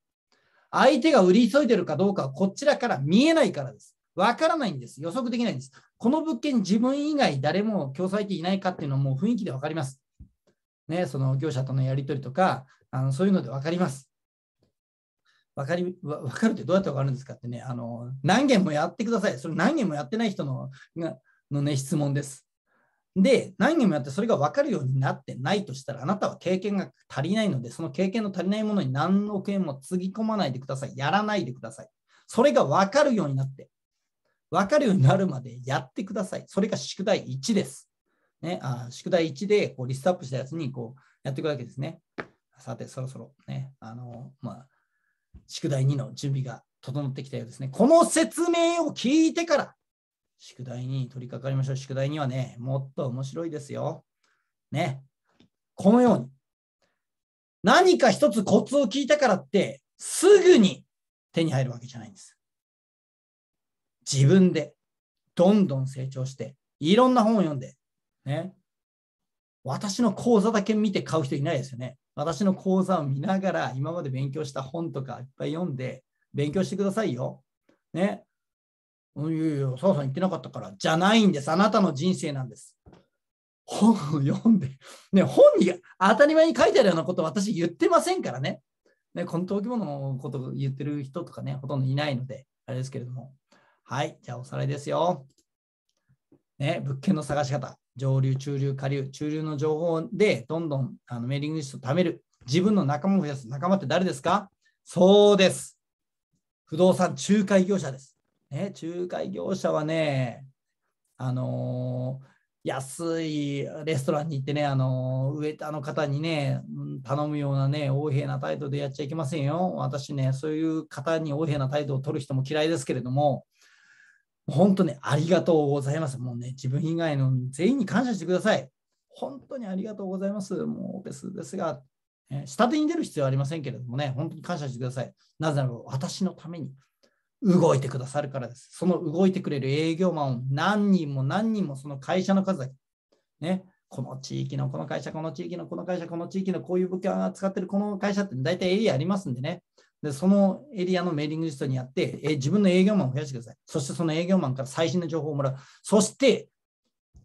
Speaker 1: 相手が売り急いでるかどうかはこちらから見えないからです。わからないんです。予測できないんです。この物件自分以外誰も共済していないかっていうのはもう雰囲気でわかります。ね、その業者とのやり取りとか、あのそういうのでわかります。分かり分かるってどうやって分かるんですかってね、あの何件もやってください。それ何件もやってない人のの、ね、質問です。で、何件もやってそれが分かるようになってないとしたら、あなたは経験が足りないので、その経験の足りないものに何億円もつぎ込まないでください。やらないでください。それが分かるようになって、分かるようになるまでやってください。それが宿題1です。ね、あ宿題1でこうリストアップしたやつにこうやっていくわけですね。さて、そろそろね、あの、まあ、宿題2の準備が整ってきたようですね。この説明を聞いてから、宿題に取り掛かりましょう。宿題にはね、もっと面白いですよ。ね。このように。何か一つコツを聞いたからって、すぐに手に入るわけじゃないんです。自分で、どんどん成長して、いろんな本を読んで、ね。私の講座だけ見て買う人いないですよね。私の講座を見ながら、今まで勉強した本とかいっぱい読んで、勉強してくださいよ。ね。いやいや、澤さん言ってなかったから、じゃないんです。あなたの人生なんです。本を読んで、ね、本に当たり前に書いてあるようなこと私言ってませんからね。ね、この登記のこと言ってる人とかね、ほとんどいないので、あれですけれども。はい、じゃあおさらいですよ。ね、物件の探し方。上流、中流、下流、中流の情報でどんどんあのメーリングリストを貯める。自分の仲間を増やす。仲間って誰ですかそうです。不動産仲介業者です。ね、仲介業者はね、あのー、安いレストランに行ってね、あのー、上あの方にね、頼むようなね、横柄な態度でやっちゃいけませんよ。私ね、そういう方に横柄な態度を取る人も嫌いですけれども、本当にありがとうございます。もうね、自分以外の全員に感謝してください。本当にありがとうございます。もうオペですが、えー、下手に出る必要はありませんけれどもね、本当に感謝してください。なぜなら私のために動いてくださるからです。その動いてくれる営業マンを何人も何人もその会社の数だけ、ね、この地域のこの会社、この地域のこの会社、この地域のこういう物件を扱ってるこの会社って大体エリアありますんでね、で、そのエリアのメーリングリストにやって、え自分の営業マンを増やしてください。そしてその営業マンから最新の情報をもらう。そして、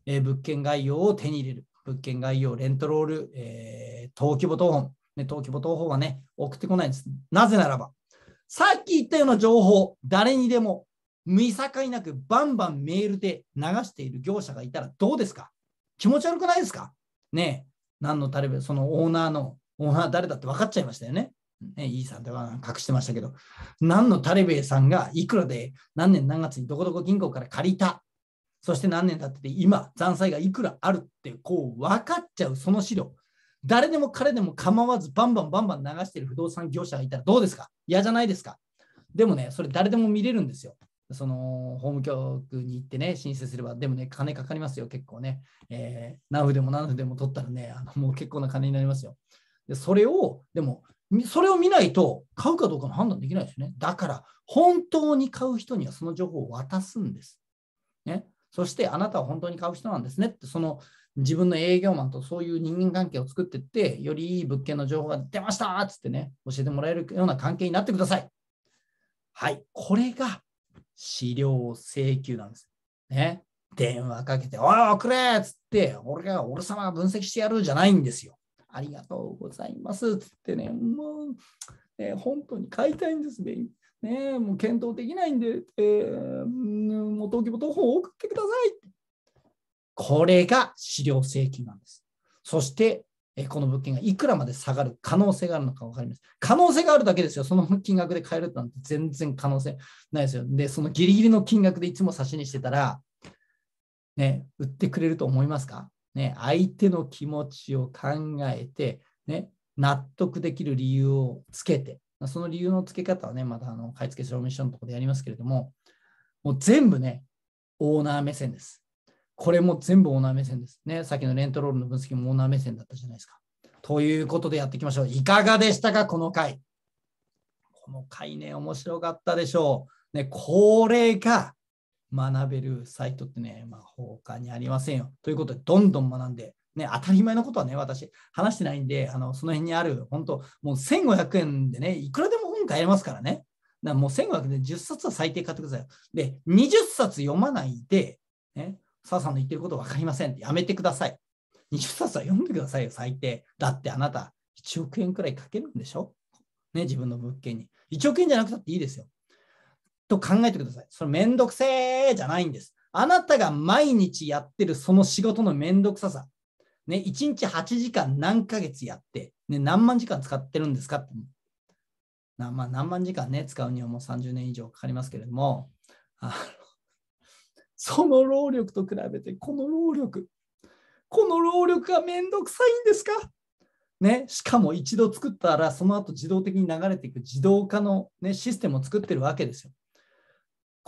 Speaker 1: え物件概要を手に入れる。物件概要、レントロール、えー、登記簿等本。ね、登記簿等本はね、送ってこないんです。なぜならば、さっき言ったような情報、誰にでも見境なくバンバンメールで流している業者がいたらどうですか気持ち悪くないですかねえ、何のたれべ、そのオーナーの、オーナー誰だって分かっちゃいましたよね。ね、イーんでは隠してましたけど、何のタレベーさんがいくらで何年何月にどこどこ銀行から借りた、そして何年経ってて今、残債がいくらあるってこう分かっちゃうその資料、誰でも彼でも構わずバンバンバンバン流してる不動産業者がいたらどうですか嫌じゃないですかでもね、それ誰でも見れるんですよ。その法務局に行ってね、申請すれば、でもね、金かかりますよ、結構ね。えー、何ウでも何ウでも取ったらね、あのもう結構な金になりますよ。でそれを、でも、それを見ないと買うかどうかの判断できないですよね。だから、本当に買う人にはその情報を渡すんです。ね、そして、あなたは本当に買う人なんですねって、その自分の営業マンとそういう人間関係を作っていって、よりいい物件の情報が出ましたっつってね、教えてもらえるような関係になってください。はい、これが資料請求なんです。ね、電話かけて、おい、送れっつって、俺が、俺様が分析してやるじゃないんですよ。ありがとうございますつってね、もう、ね、本当に買いたいんです、ね。ねもう検討できないんで、えー、もう登も簿方を送ってください。これが資料請求なんです。そして、この物件がいくらまで下がる可能性があるのか分かります。可能性があるだけですよ。その金額で買えるなんて全然可能性ないですよ。で、そのギリギリの金額でいつも差しにしてたら、ね、売ってくれると思いますかね、相手の気持ちを考えて、ね、納得できる理由をつけて、その理由のつけ方はね、またあの買い付け証明書のところでやりますけれども、もう全部ね、オーナー目線です。これも全部オーナー目線です。ね、さっきのレントロールの分析もオーナー目線だったじゃないですか。ということでやっていきましょう。いかがでしたか、この回。この回ね、面白かったでしょう。ね、これが学べるサイトってね、まあ、他にありませんよ。ということで、どんどん学んで、ね、当たり前のことはね、私、話してないんで、あのその辺にある、本当、もう1500円でね、いくらでも本買えますからね。だらもう1500円で10冊は最低買ってください。で、20冊読まないで、ね、あさんの言ってること分かりませんってやめてください。20冊は読んでくださいよ、最低。だってあなた、1億円くらいかけるんでしょね、自分の物件に。1億円じゃなくたっていいですよ。と考えてください。それめんどくせーじゃないんです。あなたが毎日やってるその仕事のめんどくささ。ね、1日8時間何ヶ月やって、ね、何万時間使ってるんですかって。なまあ、何万時間ね、使うにはもう30年以上かかりますけれども、あのその労力と比べて、この労力、この労力がめんどくさいんですかね、しかも一度作ったら、その後自動的に流れていく自動化の、ね、システムを作ってるわけですよ。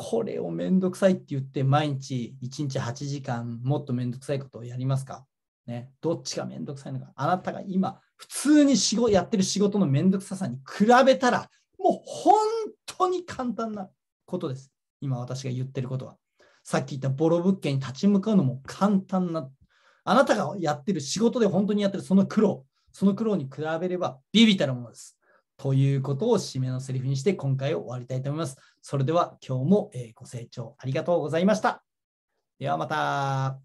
Speaker 1: これをめんどくさいって言って毎日1日8時間もっとめんどくさいことをやりますかね、どっちがめんどくさいのか。あなたが今、普通に仕事やってる仕事のめんどくささに比べたら、もう本当に簡単なことです。今私が言ってることは。さっき言ったボロ物件に立ち向かうのも簡単な。あなたがやってる仕事で本当にやってるその苦労、その苦労に比べればビビたるものです。ということを締めのセリフにして今回を終わりたいと思います。それでは今日もご清聴ありがとうございました。ではまた。